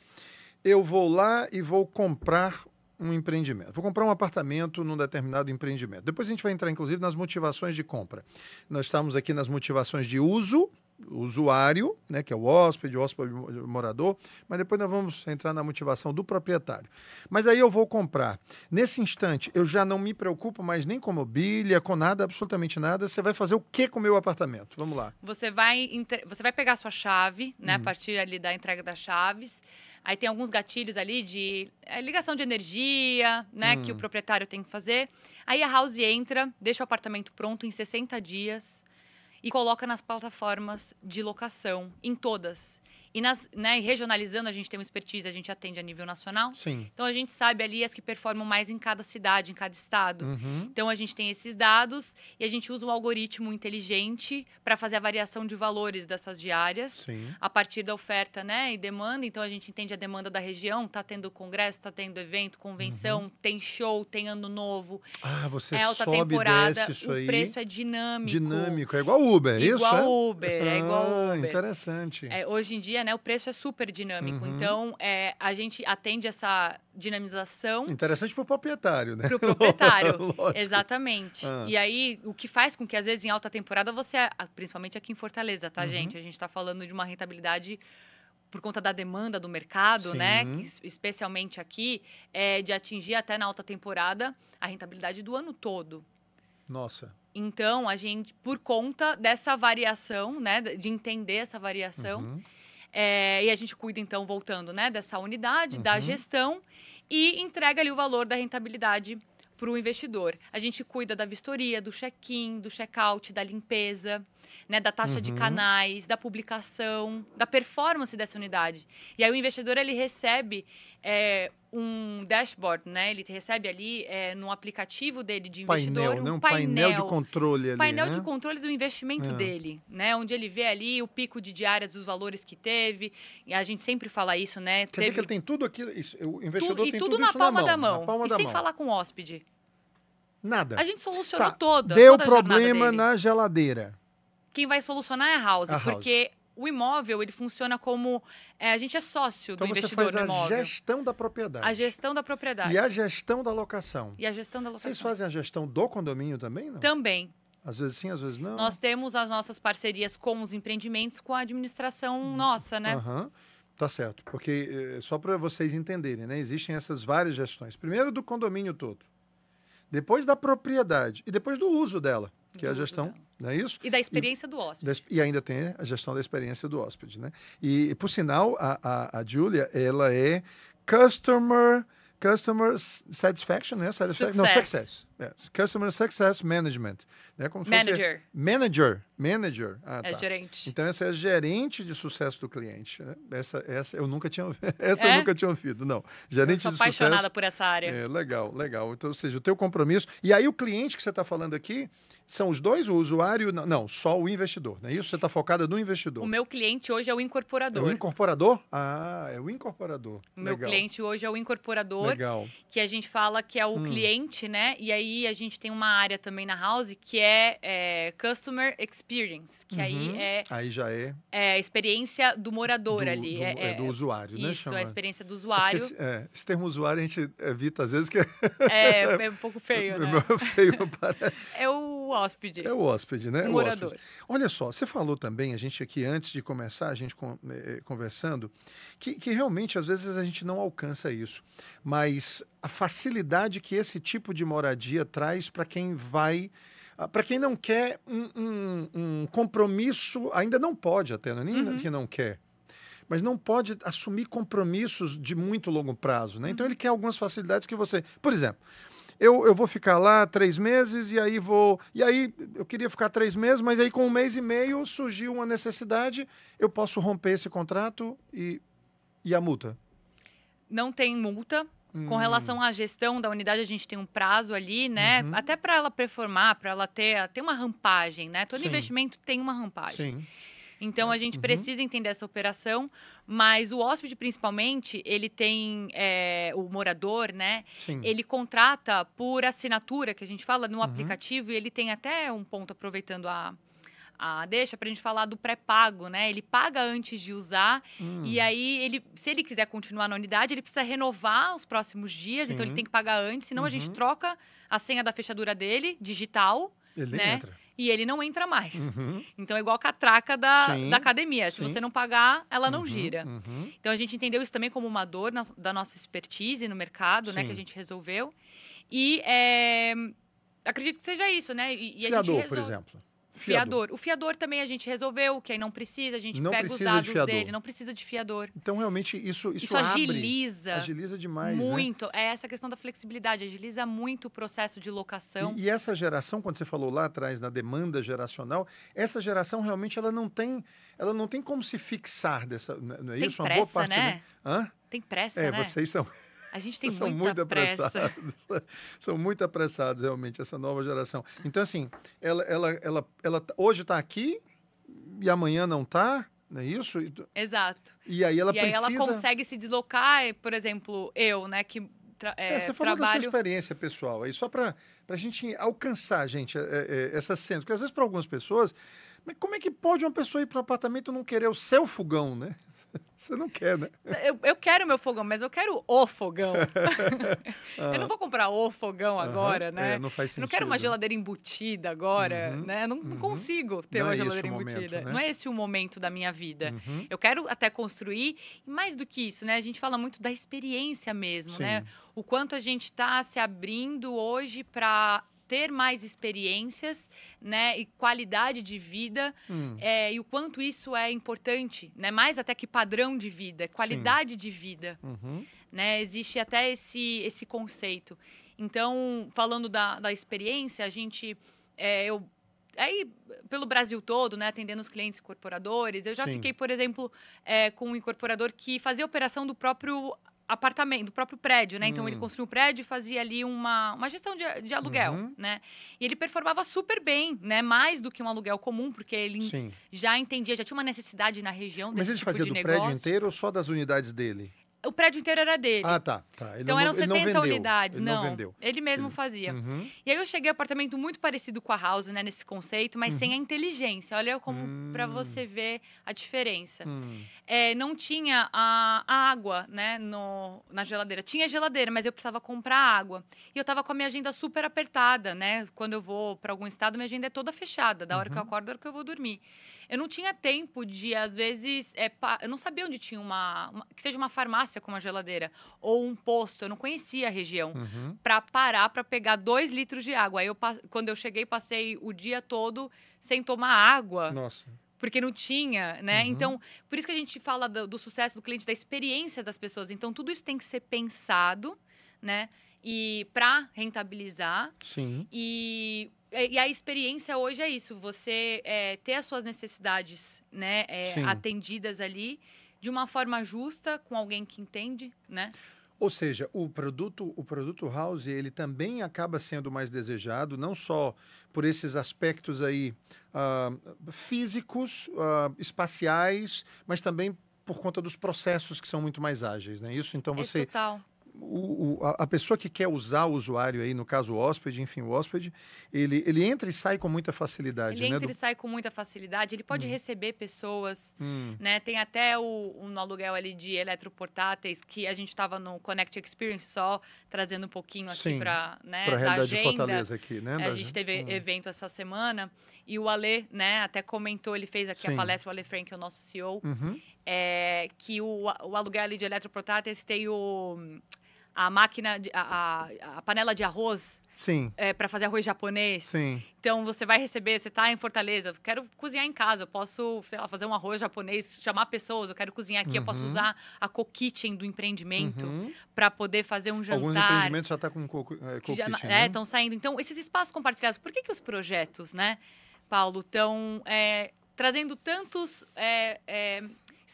eu vou lá e vou comprar um empreendimento. Vou comprar um apartamento num determinado empreendimento. Depois a gente vai entrar, inclusive, nas motivações de compra. Nós estamos aqui nas motivações de uso, usuário, né, que é o hóspede, o hóspede morador, mas depois nós vamos entrar na motivação do proprietário. Mas aí eu vou comprar. Nesse instante, eu já não me preocupo mais nem com mobília, com nada, absolutamente nada. Você vai fazer o que com o meu apartamento? Vamos lá. Você vai, você vai pegar a sua chave, né, a hum. partir ali da entrega das chaves, Aí tem alguns gatilhos ali de é, ligação de energia, né, hum. que o hum. proprietário tem que fazer. Aí a house entra, deixa o apartamento pronto em 60 dias e coloca nas plataformas de locação, em todas. E nas, né, regionalizando, a gente tem uma expertise, a gente atende a nível nacional. Sim. Então a gente sabe ali as que performam mais em cada cidade, em cada estado. Uhum. Então a gente tem esses dados e a gente usa um algoritmo inteligente para fazer a variação de valores dessas diárias Sim. a partir da oferta né, e demanda. Então a gente entende a demanda da região, está tendo congresso, está tendo evento, convenção, uhum. tem show, tem ano novo. Ah, você é alta sobe, temporada, desce o aí. preço é dinâmico. Dinâmico, é igual Uber, igual isso? Igual é? Uber, é, igual ah, Uber. Interessante. É, hoje em dia, né? O preço é super dinâmico. Uhum. Então, é, a gente atende essa dinamização. Interessante para o proprietário, né? Para o proprietário, exatamente. Ah. E aí, o que faz com que, às vezes, em alta temporada, você, principalmente aqui em Fortaleza, tá, uhum. gente? A gente está falando de uma rentabilidade por conta da demanda do mercado, né? Sim. né? Especialmente aqui, é, de atingir até na alta temporada a rentabilidade do ano todo. Nossa. Então, a gente, por conta dessa variação, né? De entender essa variação. Uhum. É, e a gente cuida, então, voltando, né, dessa unidade, uhum. da gestão e entrega ali o valor da rentabilidade para o investidor. A gente cuida da vistoria, do check-in, do check-out, da limpeza né, da taxa uhum. de canais, da publicação, da performance dessa unidade. E aí o investidor ele recebe é, um dashboard, né? Ele recebe ali é, no aplicativo dele de investidor painel, um, né? um painel, painel de controle, ali, painel né? de controle do investimento é. dele, né? Onde ele vê ali o pico de diárias, os valores que teve. E a gente sempre fala isso, né? Quer teve... dizer que ele tem tudo aquilo, isso, o investidor tu, tem tudo, tudo na, palma na, mão, na palma e da mão, e sem falar com o hóspede. Nada. A gente solucionou tá. toda. Deu toda problema na geladeira quem vai solucionar é a House, a porque house. o imóvel ele funciona como é, a gente é sócio então do você investidor faz a imóvel. gestão da propriedade. A gestão da propriedade. E a gestão da locação. E a gestão da locação. Vocês fazem a gestão do condomínio também, não? Também. Às vezes sim, às vezes não. Nós temos as nossas parcerias com os empreendimentos, com a administração hum. nossa, né? Tá certo, porque eh, só para vocês entenderem, né? Existem essas várias gestões. Primeiro do condomínio todo, depois da propriedade e depois do uso dela que é a gestão, não é isso? E da experiência e, do hóspede. e ainda tem a gestão da experiência do hóspede, né? E, por sinal, a, a, a Julia, ela é Customer... Customer Satisfaction, né? Satisfaction, success. Não, Success. Yes. É, customer Success Management. Né? Como manager. manager. Manager. Ah, é tá. gerente. Então, essa é a gerente de sucesso do cliente. Né? Essa, essa eu nunca tinha essa é? eu nunca tinha ouvido, não. Gerente de sucesso. sou apaixonada por essa área. É, legal, legal. Então, ou seja, o teu compromisso. E aí, o cliente que você está falando aqui são os dois, o usuário, não, só o investidor, não é isso? Você está focada no investidor. O meu cliente hoje é o incorporador. É o incorporador? Ah, é o incorporador. O meu cliente hoje é o incorporador. Legal. Que a gente fala que é o hum. cliente, né? E aí a gente tem uma área também na house que é, é Customer Experience, que uhum. aí é. Aí já é. É a experiência do morador do, ali. Do, é, é, do é, usuário, né? Isso, é chama? a experiência do é usuário. Esse, esse, termo usuário a gente evita às vezes que. É, é um pouco feio, né? feio, parece. É o hóspede. É o hóspede, né? Um é o morador. Hóspede. Olha só, você falou também, a gente aqui antes de começar, a gente eh, eh, conversando, que, que realmente às vezes a gente não alcança isso. Mas a facilidade que esse tipo de moradia traz para quem vai ah, para quem não quer um, um, um, compromisso, ainda não pode até, não é nem uhum. que não quer, mas não pode assumir compromissos de muito longo prazo, né? Então uhum. ele quer algumas facilidades que você, por exemplo, eu, eu vou ficar lá três meses e aí vou. E aí eu queria ficar três meses, mas aí com um mês e meio surgiu uma necessidade, eu posso romper esse contrato e, e a multa? Não tem multa. Com hum. relação à gestão da unidade, a gente tem um prazo ali, né? Uhum. Até para ela performar, para ela ter, ter uma rampagem, né? Todo Sim. investimento tem uma rampagem. Sim. Então a gente uhum. precisa entender essa operação, mas o hóspede principalmente, ele tem é, o morador, né? Sim. Ele contrata por assinatura, que a gente fala no uhum. aplicativo, e ele tem até um ponto aproveitando a deixa deixa a gente falar do pré-pago, né? Ele paga antes de usar e hum. aí ele, se ele quiser continuar na unidade, ele precisa renovar os próximos dias, Sim. então ele tem que pagar antes, senão uhum. a gente uhum. troca a senha da fechadura dele, digital, ele né? entra e ele não entra mais. Uhum. Então é igual a catraca da, sim, da academia. Sim. Se você não pagar, ela não uhum, gira. Uhum. Então a gente entendeu isso também como uma dor na, da nossa expertise no mercado, sim. né? Que a gente resolveu. E é, acredito que seja isso, né? E, e a gente resol... por exemplo. Fiador. fiador. O fiador também a gente resolveu, quem não precisa, a gente não pega os dados de dele, não precisa de fiador. Então, realmente, isso, isso, isso abre, agiliza. Agiliza demais. Né? Muito. Né? É essa questão da flexibilidade, agiliza muito o processo de locação. E, e, essa geração, quando você falou lá atrás na demanda geracional, essa geração realmente ela não tem, ela não tem como se fixar dessa. Né, não é tem isso? Pressa, Uma boa parte. Né? né? Hã? Tem pressa, é, né? vocês são. A gente tem são muita muito pressa. apressados. São muito apressados, realmente, essa nova geração. Então, assim, ela, ela, ela, ela tá, hoje está aqui e amanhã não está, não é isso? Exato. E aí ela e precisa... aí ela consegue se deslocar, por exemplo, eu, né, que tra é, é, você falou da sua experiência pessoal, aí só para a gente alcançar, gente, é, é, é, essa cena. Porque às vezes para algumas pessoas, mas como é que pode uma pessoa ir para um apartamento e não querer o seu fogão, né? Você não quer, né? Eu, eu quero meu fogão, mas eu quero o fogão. ah. Eu não vou comprar o fogão agora, uhum. né? É, não faz sentido. Eu não quero uma geladeira embutida agora, uhum. né? Eu não, uhum. consigo ter não uma é geladeira embutida. Momento, né? Não é esse o momento da minha vida. Uhum. Eu quero até construir, e mais do que isso, né? A gente fala muito da experiência mesmo, né? Sim. né? O quanto a gente está se abrindo hoje para ter mais experiências, né, e qualidade de vida, hum. é, e o quanto isso é importante, né, mais até que padrão de vida, é qualidade Sim. de vida, uhum. né, existe até esse, esse conceito. Então, falando da, da experiência, a gente, é, eu, aí, pelo Brasil todo, né, atendendo os clientes incorporadores, eu já Sim. fiquei, por exemplo, é, com um incorporador que fazia operação do próprio apartamento, do próprio prédio, né? Então hum. ele construiu um prédio e fazia ali uma, uma gestão de, de aluguel, uhum. né? E ele performava super bem, né? Mais do que um aluguel comum, porque ele Sim. já entendia, já tinha uma necessidade na região Mas desse Mas ele tipo fazia do negócio. prédio inteiro ou só das unidades dele? O prédio inteiro era dele. Ah, tá. tá. Ele então não, eram 70 não unidades. Ele não, não, vendeu. ele mesmo ele... fazia. Uhum. E aí eu cheguei a apartamento muito parecido com a House, né? Nesse conceito, mas uhum. sem a inteligência. Olha como hum. para você ver a diferença. Hum. É, não tinha a, a água, né? No, na geladeira. Tinha geladeira, mas eu precisava comprar água. E eu tava com a minha agenda super apertada, né? Quando eu vou para algum estado, minha agenda é toda fechada. Da hora que eu uhum. acordo, da hora que eu vou dormir eu não tinha tempo de, às vezes, é, pa... eu não sabia onde tinha uma, uma, que seja uma farmácia com uma geladeira ou um posto, eu não conhecia a região, uhum. para parar para pegar dois litros de água. Aí eu, quando eu cheguei, passei o dia todo sem tomar água. Nossa porque não tinha, né? Uhum. Então, por isso que a gente fala do, do, sucesso do cliente, da experiência das pessoas. Então, tudo isso tem que ser pensado, né? e para rentabilizar. Sim. E, e a experiência hoje é isso, você é, ter as suas necessidades né, é, atendidas ali de uma forma justa, com alguém que entende, né? Ou seja, o produto, o produto house, ele também acaba sendo mais desejado, não só por esses aspectos aí uh, físicos, uh, espaciais, mas também por conta dos processos que são muito mais ágeis, né? Isso, então é você é o, o, a pessoa que quer usar o usuário aí, no caso o hóspede, enfim, o hóspede, ele, ele entra e sai com muita facilidade, ele né? entra Do... e sai com muita facilidade, ele pode hum. receber pessoas, hum. né? Tem até o, um aluguel ali de eletroportáteis, que a gente estava no Connect Experience só, trazendo um pouquinho aqui para né, pra da agenda. Fortaleza aqui, né? A gente teve hum. evento essa semana, e o Ale, né, até comentou, ele fez aqui Sim. a palestra, o Ale Frank, o nosso CEO, uhum. é, que o, o aluguel ali de eletroportáteis tem o a máquina, de, a, a, a panela de arroz Sim. É, para fazer arroz japonês. Sim. Então você vai receber, você está em Fortaleza, quero cozinhar em casa, eu posso, sei lá, fazer um arroz japonês, chamar pessoas, eu quero cozinhar aqui, uhum. eu posso uhum. usar a co-kitchen do empreendimento uhum. para poder fazer um jantar. Alguns empreendimentos já tá com co é, co é, né? estão saindo. Então, esses espaços compartilhados, por que que os projetos, né, Paulo, estão é, trazendo tantos é,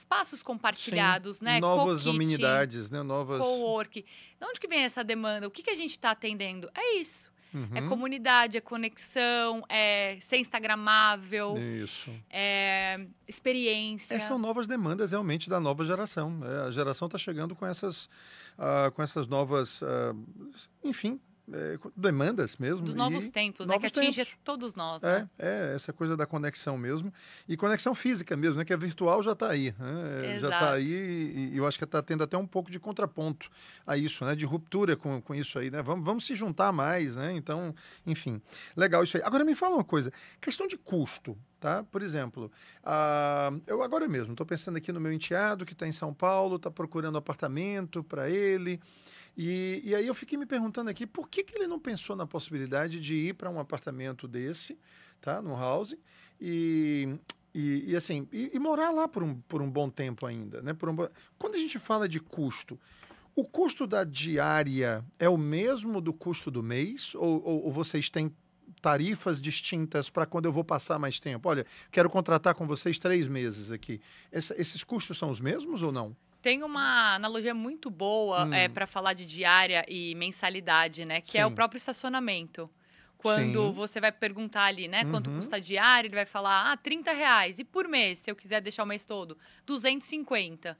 espaços compartilhados, Sim. né? Novas comunidades, né? Novas. Co-work. De onde que vem essa demanda? O que, que a gente está atendendo? É isso. É uhum. É comunidade, é conexão, é ser instagramável. Isso. É experiência. Essas são novas demandas realmente da nova geração. É, a geração está chegando com essas, uh, com essas novas, uh, enfim, é, demandas mesmo. Dos novos tempos, novos né? Que atinge todos nós. É, né? é, essa coisa da conexão mesmo. E conexão física mesmo, né? Que a é virtual já está aí. Né? É, já está aí e, e, eu acho que está tendo até um pouco de contraponto a isso, né? De ruptura com, com isso aí, né? Vamos, vamos se juntar mais, né? Então, enfim, legal isso aí. Agora me fala uma coisa, questão de custo. Tá? Por exemplo, uh, eu agora mesmo estou pensando aqui no meu enteado que está em São Paulo, está procurando apartamento para ele. E, e aí eu fiquei me perguntando aqui por que, que ele não pensou na possibilidade de ir para um apartamento desse, tá? No house e, e, e assim, e, e, morar lá por um, por um bom tempo ainda, né? Por um, quando a gente fala de custo, o custo da diária é o mesmo do custo do mês? Ou, ou, ou vocês têm tarifas distintas para quando eu vou passar mais tempo? Olha, quero contratar com vocês três meses aqui. Essa, esses custos são os mesmos ou não? Tem uma analogia muito boa é, hum. é, para falar de diária e mensalidade, né? Que Sim. é o próprio estacionamento. Quando Sim. você vai perguntar ali, né, quanto uhum. custa custa diária? ele vai falar, ah, 30 reais. E por mês, se eu quiser deixar o mês todo, 250.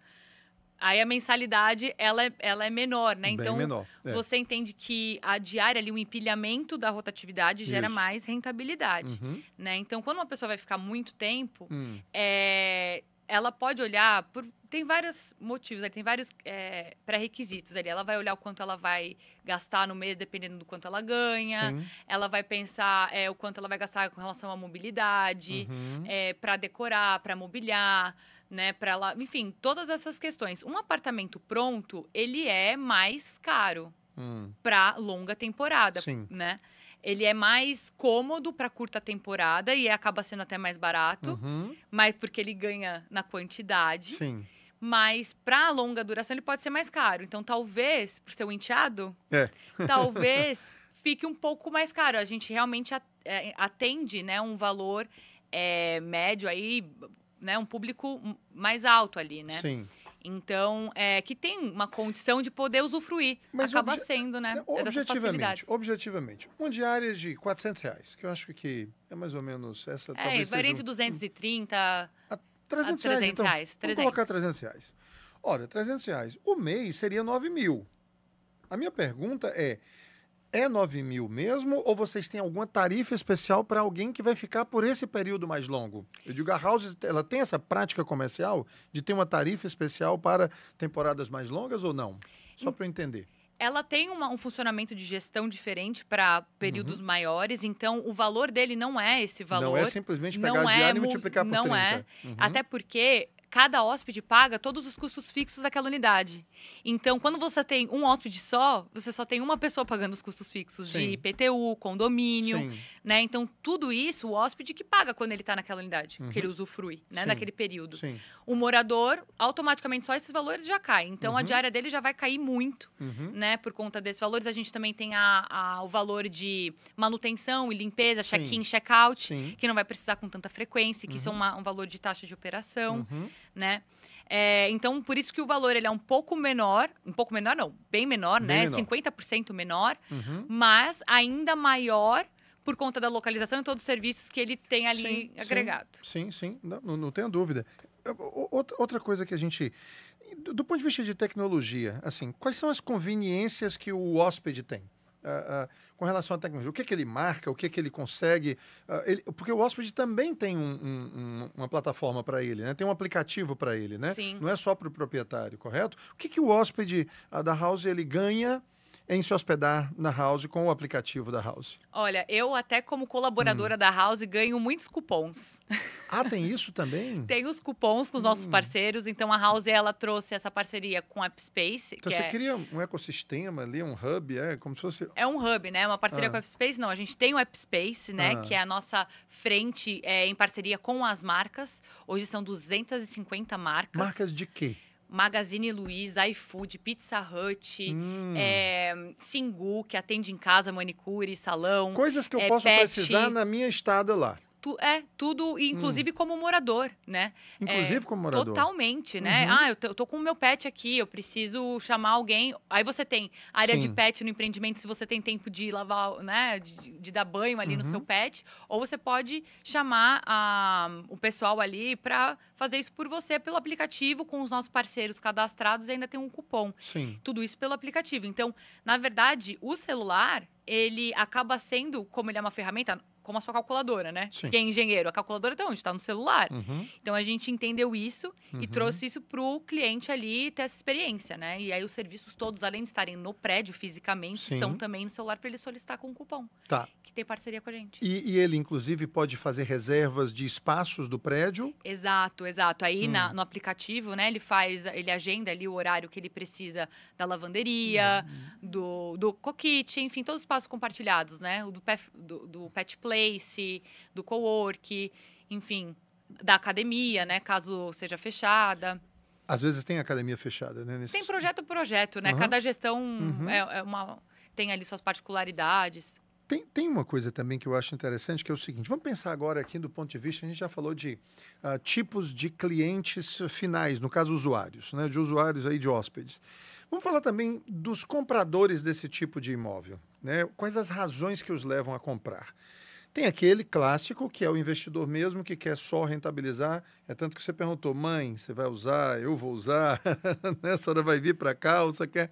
Aí a mensalidade, ela é, ela é menor, né? Bem então, menor, é. você entende que a diária ali, o empilhamento da rotatividade gera Isso. mais rentabilidade, uhum. né? Então, quando uma pessoa vai ficar muito tempo, hum. é, ela pode olhar por tem vários motivos, né? tem vários é, pré-requisitos ali. Ela vai olhar o quanto ela vai gastar no mês, dependendo do quanto ela ganha. Sim. Ela vai pensar é, o quanto ela vai gastar com relação à mobilidade, uhum. é, para decorar, para mobiliar, né? Para ela, enfim, todas essas questões. Um apartamento pronto, ele é mais caro hum. para longa temporada, Sim. né? ele é mais cômodo para curta temporada e acaba sendo até mais barato, uhum. mas porque ele ganha na quantidade. Sim. Mas para longa duração ele pode ser mais caro. Então talvez ser seu enteado, é. talvez fique um pouco mais caro. A gente realmente é, atende, né, um valor é, médio aí, né, um público mais alto ali, né? Sim. Então, é, que tem uma condição de poder usufruir. Mas Acaba sendo, né? É, objetivamente, objetivamente. Uma diária de 400 reais, que eu acho que é mais ou menos essa. É, varia entre um, 230 a 300, a 300 reais. Então, reais 300. Vamos colocar 300 reais. Olha, 300 reais. O mês seria 9 mil. A minha pergunta é: é 9 mil mesmo ou vocês têm alguma tarifa especial para alguém que vai ficar por esse período mais longo? Eu digo, a House ela tem essa prática comercial de ter uma tarifa especial para temporadas mais longas ou não? Só para eu entender. Ela tem uma, um funcionamento de gestão diferente para períodos uhum. maiores, então o valor dele não é esse valor. Não é simplesmente pegar não é, e multiplicar por não 30. Não é, uhum. até porque cada hóspede paga todos os custos fixos daquela unidade. Então, quando você tem um hóspede só, você só tem uma pessoa pagando os custos fixos Sim. de IPTU, condomínio, Sim. né? Então, tudo isso o hóspede que paga quando ele está naquela unidade, uhum. porque ele usufrui, né, Sim. naquele período. O morador, automaticamente só esses valores já caem. Então, uhum. a diária dele já vai cair muito, uhum. né, por conta desses valores. A gente também tem a, a o valor de manutenção e limpeza, check-in, check-out, que não vai precisar com tanta frequência, que isso é uhum. uma, um valor de taxa de operação. Uhum né? É, então, por isso que o valor ele é um pouco menor, um pouco menor não, bem menor, bem né? Menor. 50% menor, uhum. mas ainda maior por conta da localização e todos os serviços que ele tem ali sim, agregado. Sim, sim, não, não tenho dúvida. Outra coisa que a gente. Do ponto de vista de tecnologia, assim, quais são as conveniências que o hóspede tem? uh, uh, com relação à tecnologia. O que, é que ele marca, o que, é que ele consegue. Uh, ele, porque o hóspede também tem um, um, uma plataforma para ele, né? tem um aplicativo para ele, né? Sim. não é só para o proprietário, correto? O que, que o hóspede da House ele ganha em se hospedar na House com o aplicativo da House? Olha, eu até como colaboradora hum. da House ganho muitos cupons. Ah, tem isso também? tem os cupons com os nossos hum. parceiros. Então a House ela trouxe essa parceria com a AppSpace. Então você é... cria um ecossistema ali, um hub, é como se fosse. É um hub, né? Uma parceria ah. com a AppSpace. Não, a gente tem o AppSpace, né? Ah. Que é a nossa frente é, em parceria com as marcas. Hoje são 250 marcas. Marcas de quê? Magazine Luiza, iFood, Pizza Hut, hum. é, Singu, que atende em casa, manicure, salão. Coisas que eu é, posso pet. precisar na minha estada lá. Tu, é, tudo, inclusive hum. como morador, né? É, inclusive é, como morador. Totalmente, né? Uhum. Ah, eu tô, eu tô, com o meu pet aqui, eu preciso chamar alguém. Aí você tem área Sim. de pet no empreendimento, se você tem tempo de lavar, né? De, de dar banho ali uhum. no seu uhum. pet. Ou você pode chamar a, o pessoal ali para fazer isso por você pelo aplicativo, com os nossos parceiros cadastrados e ainda tem um cupom. Sim. Tudo isso pelo aplicativo. Então, na verdade, o celular ele acaba sendo, como ele é uma ferramenta, como a sua calculadora, né? Sim. Quem é engenheiro, a calculadora está onde? Está no celular. Uhum. Então a gente entendeu isso uhum. e trouxe isso para o cliente ali ter essa experiência, né? E aí os serviços todos, além de estarem no prédio fisicamente, Sim. estão também no celular para ele solicitar com o cupom. Tá. Que tem parceria com a gente. E, e, ele, inclusive, pode fazer reservas de espaços do prédio? Exato, exato. Aí hum. na, no aplicativo, né, ele faz, ele agenda ali o horário que ele precisa da lavanderia, hum. do, do coquite, enfim, todos os espaços compartilhados, né? O do, pet, do, do pet play place, do co-work, enfim, da academia, né? Caso seja fechada. Às vezes tem academia fechada, né? Nesse... Tem projeto projeto, né? Uhum. Cada gestão uhum. é, é uma, tem ali suas particularidades. Tem, tem uma coisa também que eu acho interessante, que é o seguinte: vamos pensar agora aqui do ponto de vista, a gente já falou de uh, tipos de clientes finais, no caso usuários, né? De usuários aí de hóspedes. Vamos falar também dos compradores desse tipo de imóvel, né? Quais as razões que os levam a comprar? Tem aquele clássico que é o investidor mesmo que quer só rentabilizar. É tanto que você perguntou, mãe, você vai usar, eu vou usar, né? A hora vai vir para cá, você quer.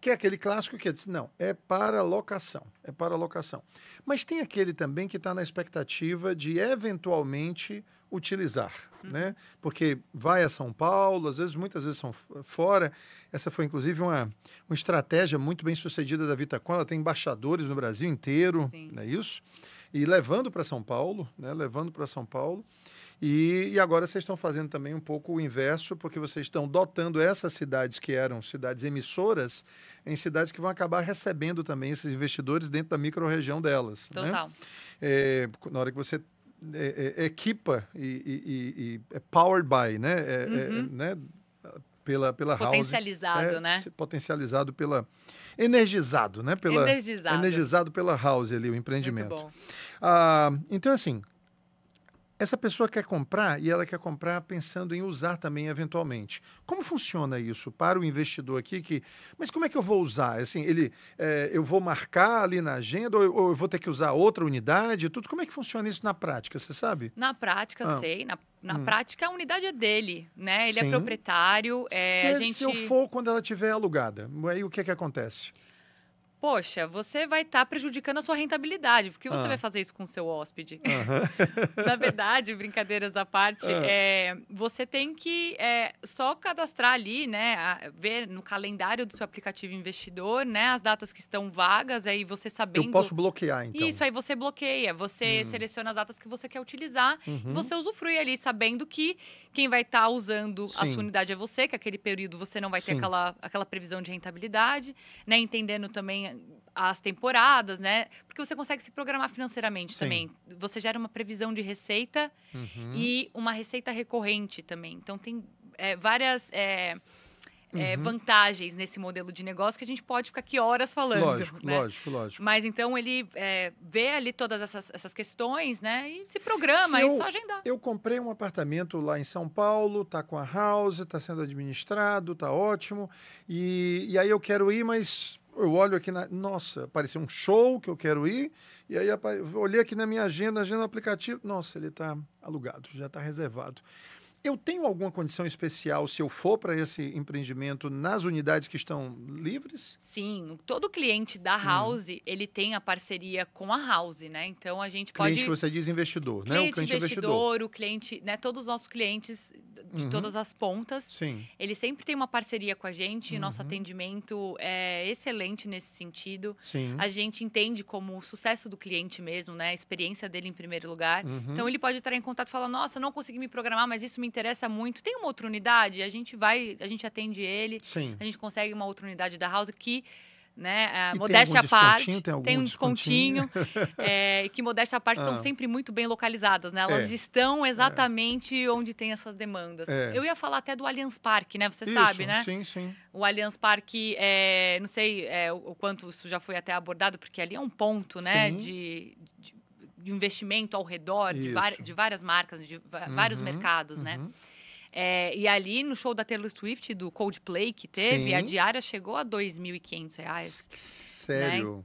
Que é aquele clássico que é diz não, é para locação, é para locação. Mas tem aquele também que está na expectativa de eventualmente utilizar, uhum. né? Porque vai a São Paulo, às vezes, muitas vezes são fora. Essa foi, inclusive, uma, uma estratégia muito bem sucedida da Vitacom. Ela tem embaixadores no Brasil inteiro, Sim. não é isso? e levando para São Paulo, né? Levando para São Paulo. E, e, agora vocês estão fazendo também um pouco o inverso, porque vocês estão dotando essas cidades que eram cidades emissoras em cidades que vão acabar recebendo também esses investidores dentro da microrregião delas. Né? Total. Né? É, na hora que você é, é, é equipa e, e, e, é powered by, né? É, é, uhum. né? Pela, pela potencializado, house. Potencializado, né? Potencializado pela energizado, né? Pela, energizado. Energizado pela House ali, o empreendimento. Muito bom. Ah, então, assim, essa pessoa quer comprar e ela quer comprar pensando em usar também eventualmente. Como funciona isso para o investidor aqui? Que, mas como é que eu vou usar? É assim, ele, é, eu vou marcar ali na agenda ou, ou, eu vou ter que usar outra unidade? Tudo como é que funciona isso na prática? Você sabe? Na prática, ah. sei. Na, na hum. prática, a unidade é dele, né? Ele é Sim. é proprietário. É, se, gente... se eu for quando ela estiver alugada, aí o que é que acontece? poxa, você vai estar tá prejudicando a sua rentabilidade, porque você ah. vai fazer isso com o seu hóspede. Uhum. Na verdade, brincadeiras à parte, uhum. é, você tem que é, só cadastrar ali, né, a, ver no calendário do seu aplicativo investidor, né, as datas que estão vagas, aí você sabendo... Eu posso bloquear, então. Isso, aí você bloqueia, você uhum. seleciona as datas que você quer utilizar, uhum. você usufrui ali, sabendo que quem vai estar tá usando Sim. a sua unidade é você, que aquele período você não vai ter aquela, aquela previsão de rentabilidade, né? Entendendo também as temporadas, né? Porque você consegue se programar financeiramente Sim. também. Você gera uma previsão de receita uhum. e uma receita recorrente também. Então tem é, várias. É, é, uhum. é, vantagens nesse modelo de negócio que a gente pode ficar aqui horas falando. Lógico, né? lógico, lógico. Mas então ele é, vê ali todas essas, essas questões, né? E se programa, se é eu, só agendar. Eu comprei um apartamento lá em São Paulo, tá com a house, tá sendo administrado, tá ótimo. E, e aí eu quero ir, mas eu olho aqui na. Nossa, apareceu um show que eu quero ir. E aí apare... olhei aqui na minha agenda, agenda aplicativo. Nossa, ele está alugado, já está reservado. Eu tenho alguma condição especial se eu for para esse empreendimento nas unidades que estão livres? Sim, todo cliente da hum. House, hum. ele tem a parceria com a House, né? Então a gente pode Cliente que você diz investidor, cliente né? O cliente é investidor, investidor, o cliente, né, todos os nossos clientes de uhum. todas as pontas. Sim. Ele sempre tem uma parceria com a gente, uhum. nosso atendimento é excelente nesse sentido. Sim. A gente entende como o sucesso do cliente mesmo, né? A experiência dele em primeiro lugar. Uhum. Então ele pode entrar em contato e falar: "Nossa, não consegui me programar, mas isso me interessa muito. Tem uma outra unidade, a gente vai, a gente atende ele. Sim. A gente consegue uma outra unidade da House que né? É, a modéstia à parte, tem, tem, um descontinho, descontinho é, que modéstia à parte ah. são sempre muito bem localizadas, né? Elas é. estão é. exatamente é. onde tem essas demandas. É. Eu ia falar até do Allianz Parque, né? Você isso, sabe, né? Sim, sim. O Allianz Parque, não sei o, o quanto isso já foi até abordado, porque ali é um ponto, né? Sim. De de investimento ao redor, de, de, várias marcas, de uhum, vários mercados, né? uhum. né? É, e ali no show da Taylor Swift, do Coldplay que teve, Sim. a diária chegou a R$ 2.500. Né? Sério? Né?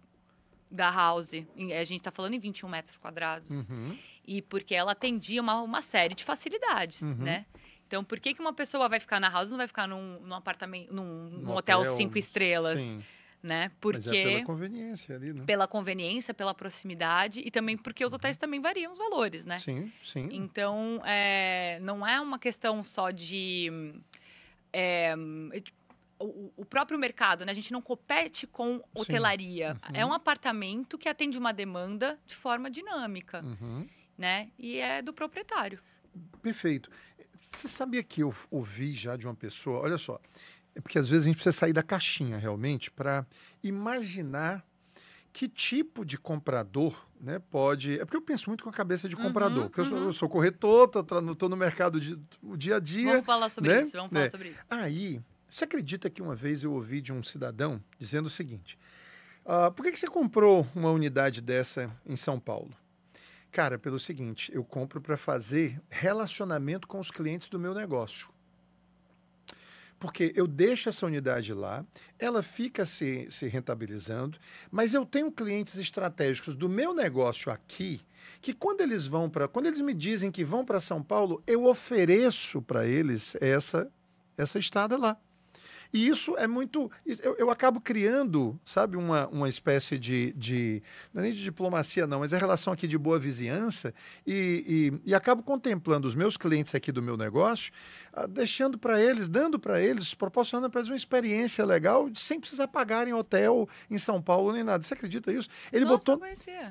Da House. A gente está falando em 21 metros quadrados. Uhum. E porque ela atendia uma, uma série de facilidades, uhum. né? Então, por que, que uma pessoa vai ficar na House e não vai ficar num, num apartamento, num, num hotel, hotel, cinco estrelas? Sim né? Porque Mas é pela conveniência ali, né? Pela conveniência, pela proximidade e também porque os hotéis uhum. também variam os valores, né? Sim, sim. Então, é, não é uma questão só de... É, o, o, próprio mercado, né? A gente não compete com hotelaria. Uhum. É um apartamento que atende uma demanda de forma dinâmica, uhum. né? E é do proprietário. Perfeito. Você sabia que eu ouvi já de uma pessoa? Olha só, é porque às vezes a gente precisa sair da caixinha realmente para imaginar que tipo de comprador né, pode. É porque eu penso muito com a cabeça de uhum, comprador. Uhum, porque uhum. Eu, sou, eu, sou, corretor, estou no mercado de, o dia a dia. Vamos falar sobre né? isso, vamos falar é. sobre isso. Aí, você acredita que uma vez eu ouvi de um cidadão dizendo o seguinte: ah, por que, que você comprou uma unidade dessa em São Paulo? Cara, pelo seguinte, eu compro para fazer relacionamento com os clientes do meu negócio porque eu deixo essa unidade lá, ela fica se, se rentabilizando, mas eu tenho clientes estratégicos do meu negócio aqui que quando eles vão para, quando eles me dizem que vão para São Paulo, eu ofereço para eles essa essa estada lá. E isso é muito. Eu, eu acabo criando, sabe, uma, uma espécie de, de. Não é nem de diplomacia, não, mas é relação aqui de boa vizinhança. E, e, e acabo contemplando os meus clientes aqui do meu negócio, ah, deixando para eles, dando para eles, proporcionando para eles uma experiência legal de sem precisar pagar em hotel em São Paulo nem nada. Você acredita isso? Ele Nossa, botou.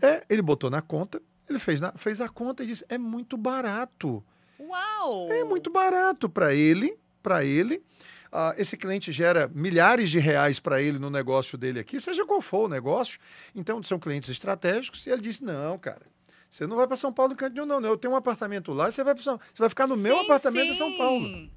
É, ele botou na conta, ele fez, na, fez a conta e disse: é muito barato. Uau! É muito barato para ele, para ele. Ah, esse cliente gera milhares de reais para ele no negócio dele aqui, seja qual for o negócio. Então, são clientes estratégicos. E ele disse: não, cara. Você não vai para São Paulo no canto nenhum, não, não. Né? Eu tenho um apartamento lá, você vai para São... você vai ficar no sim, meu apartamento sim. em São Paulo.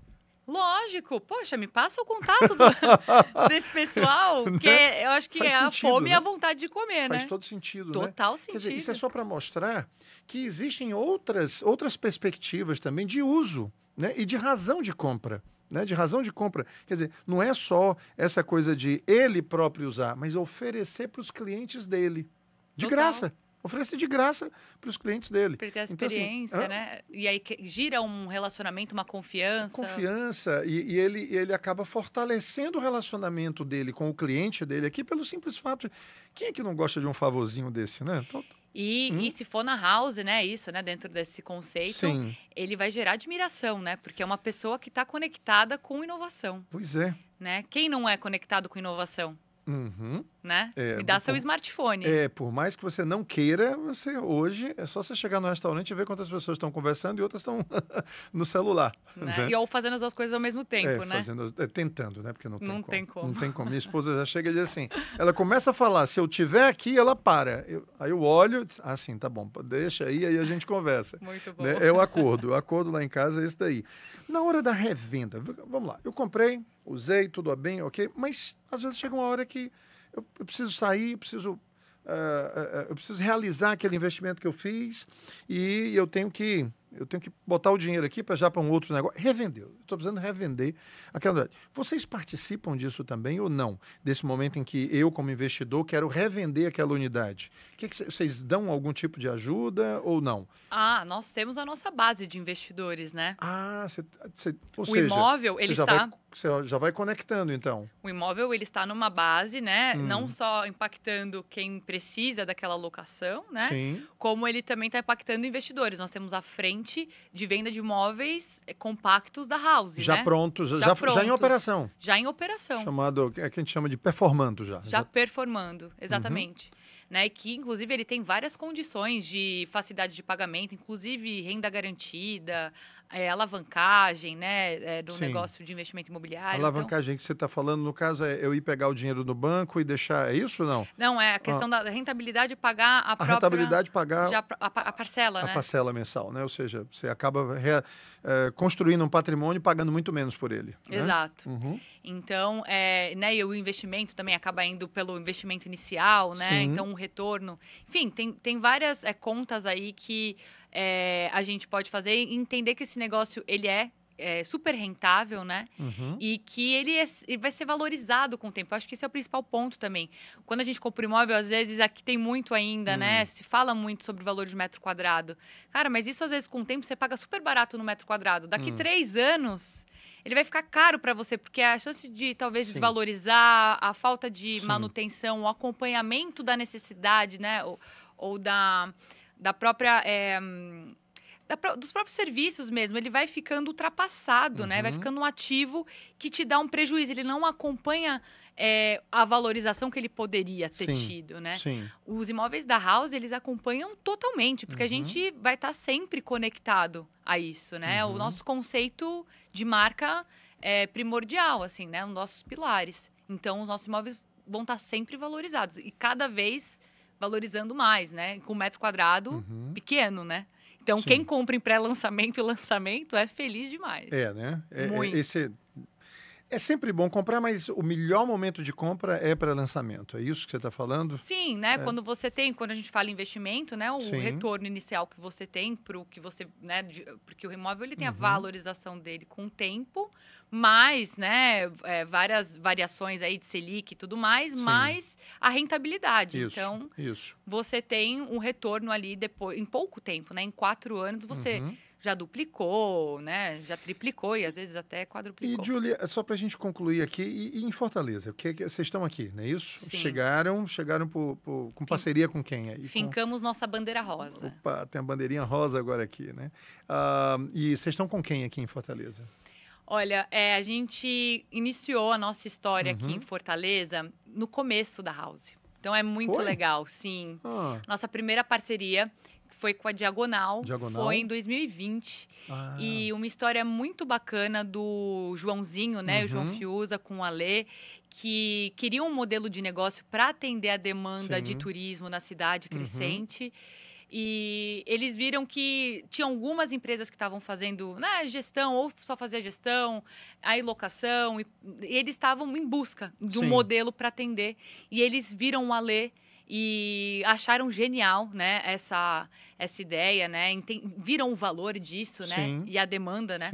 Lógico. Poxa, me passa o contato do... desse pessoal, né? que é, eu acho que Faz é sentido, a fome né? e a né? vontade de comer, Faz né? Faz todo sentido, Total né? sentido. Quer dizer, isso é só para mostrar que existem outras, outras perspectivas também de uso né? e de razão de compra né, de razão de compra. Quer dizer, não é só essa coisa de ele próprio usar, mas oferecer para os clientes dele. De Total. graça. oferecer de graça para os clientes dele. Porque a experiência, então, assim, né? E aí gira um relacionamento, uma confiança. Confiança. E, e, ele, ele acaba fortalecendo o relacionamento dele com o cliente dele aqui pelo simples fato de... Quem é que não gosta de um favorzinho desse, né? Então, e, hum. e, se for na house, né, isso, né, dentro desse conceito, Sim. ele vai gerar admiração, né? Porque é uma pessoa que está conectada com inovação. Pois é. Né? Quem não é conectado com inovação? Uhum né? É, Me dá por, seu smartphone. É, por mais que você não queira, você hoje é só você chegar no restaurante e ver quantas pessoas estão conversando e outras estão no celular. Né? Né? E ou fazendo as duas coisas ao mesmo tempo, é, né? Fazendo, é, tentando, né? Porque não tem, não como. tem como. Não tem como. Minha esposa já chega e diz assim, ela começa a falar, se eu tiver aqui, ela para. Eu, aí eu olho, diz, ah, sim, tá bom, deixa aí, aí a gente conversa. Muito né? bom. Né? É o acordo. O acordo lá em casa é isso daí. Na hora da revenda, vamos lá, eu comprei, usei, tudo bem, ok? Mas às vezes chega uma hora que eu, eu preciso sair, eu preciso Uh, uh, uh, eu preciso realizar aquele investimento que eu fiz e eu tenho que eu tenho que botar o dinheiro aqui para já para um outro negócio. Revendeu. Estou precisando revender aquela. Vocês participam disso também ou não? Desse momento em que eu, como investidor, quero revender aquela unidade. Que que vocês dão algum tipo de ajuda ou não? Ah, nós temos a nossa base de investidores, né? Ah, cê, cê, ou o seja, imóvel, ele já está. Vai, você já vai conectando, então. O imóvel, ele está numa base, né? Hum. Não só impactando quem precisa daquela locação, né? Sim. Como ele também está impactando investidores. Nós temos a frente de venda de imóveis eh, compactos da House. Já né? prontos, já, já, prontos, já em operação. Já em operação. Chamado, é que a gente chama de performando já. Já, já... performando, uhum. exatamente. Uhum. Né, que inclusive ele tem várias condições de facilidade de pagamento, inclusive renda garantida, é, alavancagem né, é, do Sim. negócio de investimento imobiliário. A então alavancagem então... que você está falando, no caso, é eu ir pegar o dinheiro no banco e deixar. É isso ou não? Não, é a ah. questão ah. da rentabilidade e pagar a, a própria. rentabilidade pagar. A, a, a, parcela, a né? parcela mensal, né? Ou seja, você acaba re, é, construindo um patrimônio pagando muito menos por ele. Né? Exato. Uhum. Então, é, né, e o investimento também acaba indo pelo investimento inicial, né? Sim. Então, o um retorno. Enfim, tem, tem várias é, contas aí que é, a gente pode fazer e entender que esse negócio ele é é, super rentável, né? Uhum. E que ele, é, ele, vai ser valorizado com o tempo. Eu acho que esse é o principal ponto também. Quando a gente compra imóvel, às vezes aqui tem muito ainda, né? uhum. né? Se fala muito sobre o valor de metro quadrado. Cara, mas isso às vezes com o tempo você paga super barato no metro quadrado. Daqui uhum. três anos. Ele vai ficar caro para você, porque a chance de talvez Sim. desvalorizar, a falta de Sim. manutenção, o acompanhamento da necessidade, né? ou, ou da, da própria. É, da, dos próprios serviços mesmo, ele vai ficando ultrapassado, uhum. né? Vai uhum. ficando um ativo que te dá um prejuízo. Ele não acompanha é, a valorização que ele poderia ter sim, tido, né? Sim. Os imóveis da House, eles acompanham totalmente, porque uhum. a gente vai estar tá sempre conectado a isso, né? Uhum. O nosso conceito de marca é primordial, assim, né? Os nossos pilares. Então, os nossos imóveis vão estar tá sempre valorizados. E cada vez valorizando mais, né? Com metro quadrado uhum. pequeno, né? Então, Sim. quem compra em pré-lançamento e lançamento é feliz demais. É, né? É, é Muito. É, esse... É sempre bom comprar, mas o melhor momento de compra é para lançamento. É isso que você está falando? Sim, né? É. Quando você tem, quando a gente fala investimento, né? O Sim. retorno inicial que você tem para o que você, né? De, porque o imóvel ele tem uhum. a valorização dele com o tempo, mais né, é, várias variações aí de Selic e tudo mais, Sim. mais a rentabilidade. Isso, então, isso. você tem um retorno ali depois, em pouco tempo, né? Em quatro anos você uhum. já duplicou, né? Já triplicou e às vezes até quadruplicou. E, Julia, só para a gente concluir aqui, e, e em Fortaleza, o que vocês estão aqui, não é isso? Sim. Chegaram, chegaram por, por, com parceria Fim, com quem aí? Fincamos com... nossa bandeira rosa. Opa, tem a bandeirinha rosa agora aqui, né? Uh, e vocês estão com quem aqui em Fortaleza? Olha, é, a gente iniciou a nossa história uhum. aqui em uhum. Fortaleza no começo da House. Então é muito foi? legal, sim. Ah. Nossa primeira parceria foi com a Diagonal, Diagonal. foi em 2020. Ah. E uma história muito bacana do Joãozinho, né? Uhum. O João uhum. Fiuza com o Alê, que queria um modelo de negócio para atender a demanda sim. de turismo na cidade uhum. crescente. Uhum e eles viram que tinha algumas empresas que estavam fazendo né, gestão, ou só fazia gestão, aí locação, e, e eles estavam em busca de um Sim. modelo para atender. E eles viram o Alê e acharam genial, né, essa, essa ideia, né, viram o valor disso, né, e a demanda, né,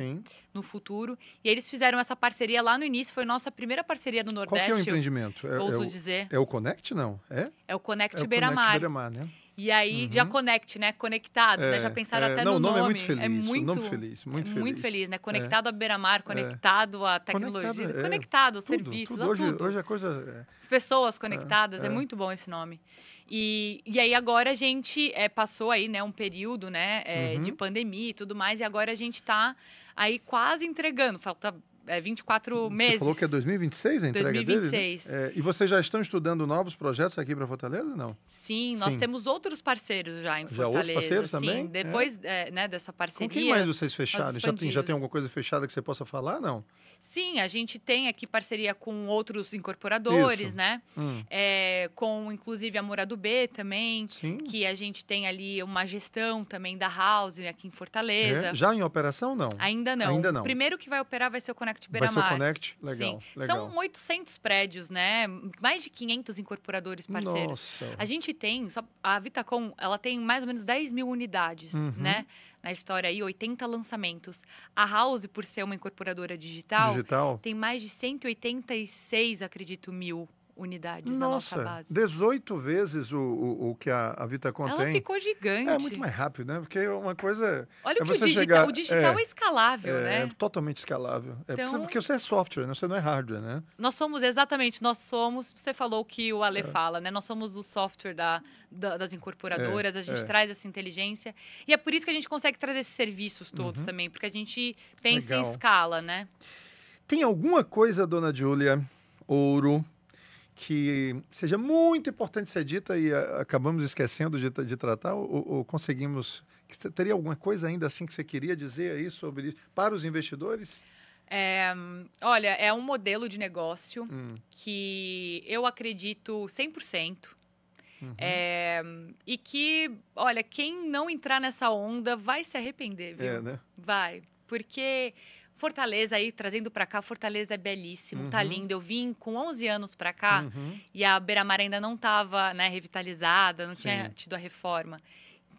no futuro. E eles fizeram essa parceria lá no início, foi nossa primeira parceria no Nordeste. Qual que é o empreendimento? É, é o, dizer. É o Connect, não? É? É o Connect é Beira-Mar. Beira né? E aí uhum. já connect, né? Conectado, é, né? Já é, pensaram é, até não, no nome. É muito feliz. É muito, nome feliz, muito é feliz. Muito feliz, né? É. Conectado à beira-mar, é. conectado à tecnologia, conectado, conectado ao tudo, serviço, tudo. Hoje, tudo. hoje a coisa... As pessoas conectadas, é, muito bom esse nome. E, e aí agora a gente eh, passou aí, né? Um período, né? Eh, uhum. De pandemia e tudo mais. E agora a gente está aí quase entregando. Falta é 24 você meses. Você falou que é 2026 a entrega 2026. Dele, né? é, e vocês já estão estudando novos projetos aqui para Fortaleza, não? Sim, nós Sim. temos outros parceiros já em já Fortaleza. Já outros parceiros Sim, também? Depois é. É, né, dessa parceria. Com quem mais vocês fecharam? Já tem, já tem alguma coisa fechada que você possa falar, não? Sim, a gente tem aqui parceria com outros incorporadores, Isso. né? Hum. É, com, inclusive, a Morado B também, Sim. que a gente tem ali uma gestão também da House né, aqui em Fortaleza. É. Já em operação, não? Ainda não. Ainda não. O primeiro que vai operar vai ser o Connect Beira-Mar. Vai ser o Connect? Legal, Sim. legal. São 800 prédios, né? Mais de 500 incorporadores parceiros. Nossa. A gente tem, só, a Vitacom, ela tem mais ou menos 10 mil unidades, uhum. né? na história aí 80 lançamentos. A House, por ser uma incorporadora digital, digital? tem mais de 186, acredito, mil unidades nossa, na nossa base. 18 vezes o, o, o que a, a Vita contém. Ela ficou gigante. É, muito mais rápido, né? Porque uma coisa. Olha é o que o digital, chegar, o digital é, é escalável, é, né? É totalmente escalável. É, então, porque você é software, né? você não é hardware, né? Nós somos, exatamente, nós somos. Você falou o que o Ale é. fala, né? Nós somos o software da, da das incorporadoras, a gente traz essa inteligência. E é por isso que a gente consegue trazer esses serviços todos uhum. também, porque a gente pensa Legal. em escala, né? Tem alguma coisa, dona Júlia, ouro, que seja muito importante ser dita e a, eh, acabamos esquecendo de, de tratar, ou, ou conseguimos. Teria alguma coisa ainda assim que você queria dizer aí sobre para os investidores? É, olha, é um modelo de negócio hum. que eu acredito 100%. Uhum. É, e que, olha, quem não entrar nessa onda vai se arrepender, viu? É, né? Vai. Porque Fortaleza aí, trazendo para cá, Fortaleza é belíssimo, tá uhum. tá lindo. Eu vim com 11 anos para cá uhum. e a Beira-Mar ainda não tava, né, revitalizada, não Sim. tinha tido a reforma.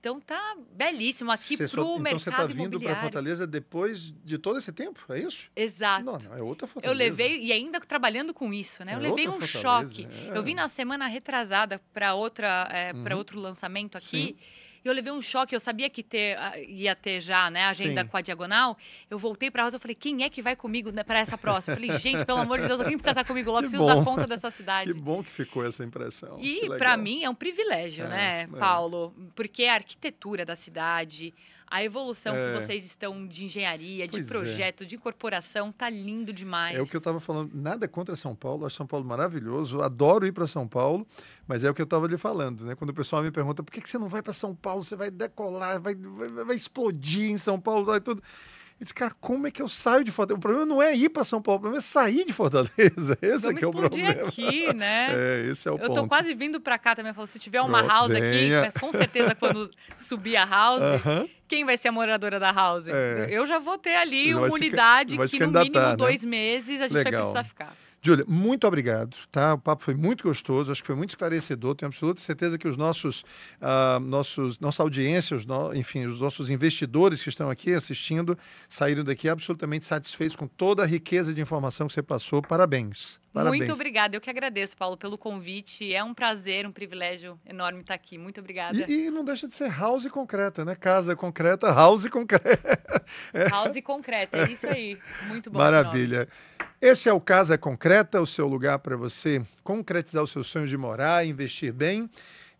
Então tá belíssimo aqui para o só... então mercado Então você tá vindo para Fortaleza depois de todo esse tempo, é isso? Exato. Não, não, é outra Fortaleza. Eu levei, e ainda trabalhando com isso, né? É eu levei um Fortaleza. choque. É. Eu vim na semana retrasada para outra, é, uhum. para outro lançamento aqui. Sim. E eu levei um choque, eu sabia que ter, ah, ia ter já, né, agenda Sim. com a Diagonal. Eu voltei a Rosa e falei, quem é que vai comigo né, para essa próxima? Eu falei, gente, pelo amor de Deus, alguém precisa estar comigo logo, preciso dar conta dessa cidade. Que bom que ficou essa impressão. E para mim é um privilégio, é, né, é. Paulo? Porque é a arquitetura da cidade, a evolução é. que vocês estão de engenharia, pois é. de projeto, é. de incorporação, tá lindo demais. É o que eu estava falando, nada contra São Paulo, acho São Paulo maravilhoso, adoro ir para São Paulo, mas é o que eu estava lhe falando, né? Quando o pessoal me pergunta por que, que você não vai para São Paulo, você vai decolar, vai, vai, vai explodir em São Paulo, vai tudo. Eu disse, cara, como é que eu saio de Fortaleza? O problema não é ir para São Paulo, o problema é sair de Fortaleza. Esse Vamos é que é o problema. aqui, né? É, esse é o eu ponto. Eu tô quase vindo para cá também. Eu falo, se tiver uma house venha. aqui, mas com certeza quando subir a house, uh -huh. quem vai ser a moradora da house? É. Eu já vou ter ali uma unidade que no mínimo né? dois meses a gente Legal. vai precisar ficar. Júlia, muito obrigado. Tá? O papo foi muito gostoso, acho que foi muito esclarecedor. Tenho absoluta certeza que os nossos, uh, nossos nossa audiência, os no, enfim, os nossos investidores que estão aqui assistindo, saíram daqui absolutamente satisfeitos com toda a riqueza de informação que você passou. Parabéns. Parabéns. Muito obrigada. Eu que agradeço, Paulo, pelo convite. É um prazer, um privilégio enorme estar aqui. Muito obrigada. E, e não deixa de ser house concreta, né? Casa concreta, house concreta. É. House concreta, é isso aí. Muito bom. Maravilha. Esse é o Casa Concreta, o seu lugar para você concretizar os seus sonhos de morar, investir bem.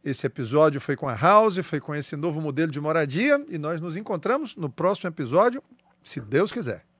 Esse episódio foi com a House, foi com esse novo modelo de moradia e nós nos encontramos no próximo episódio, se Deus quiser.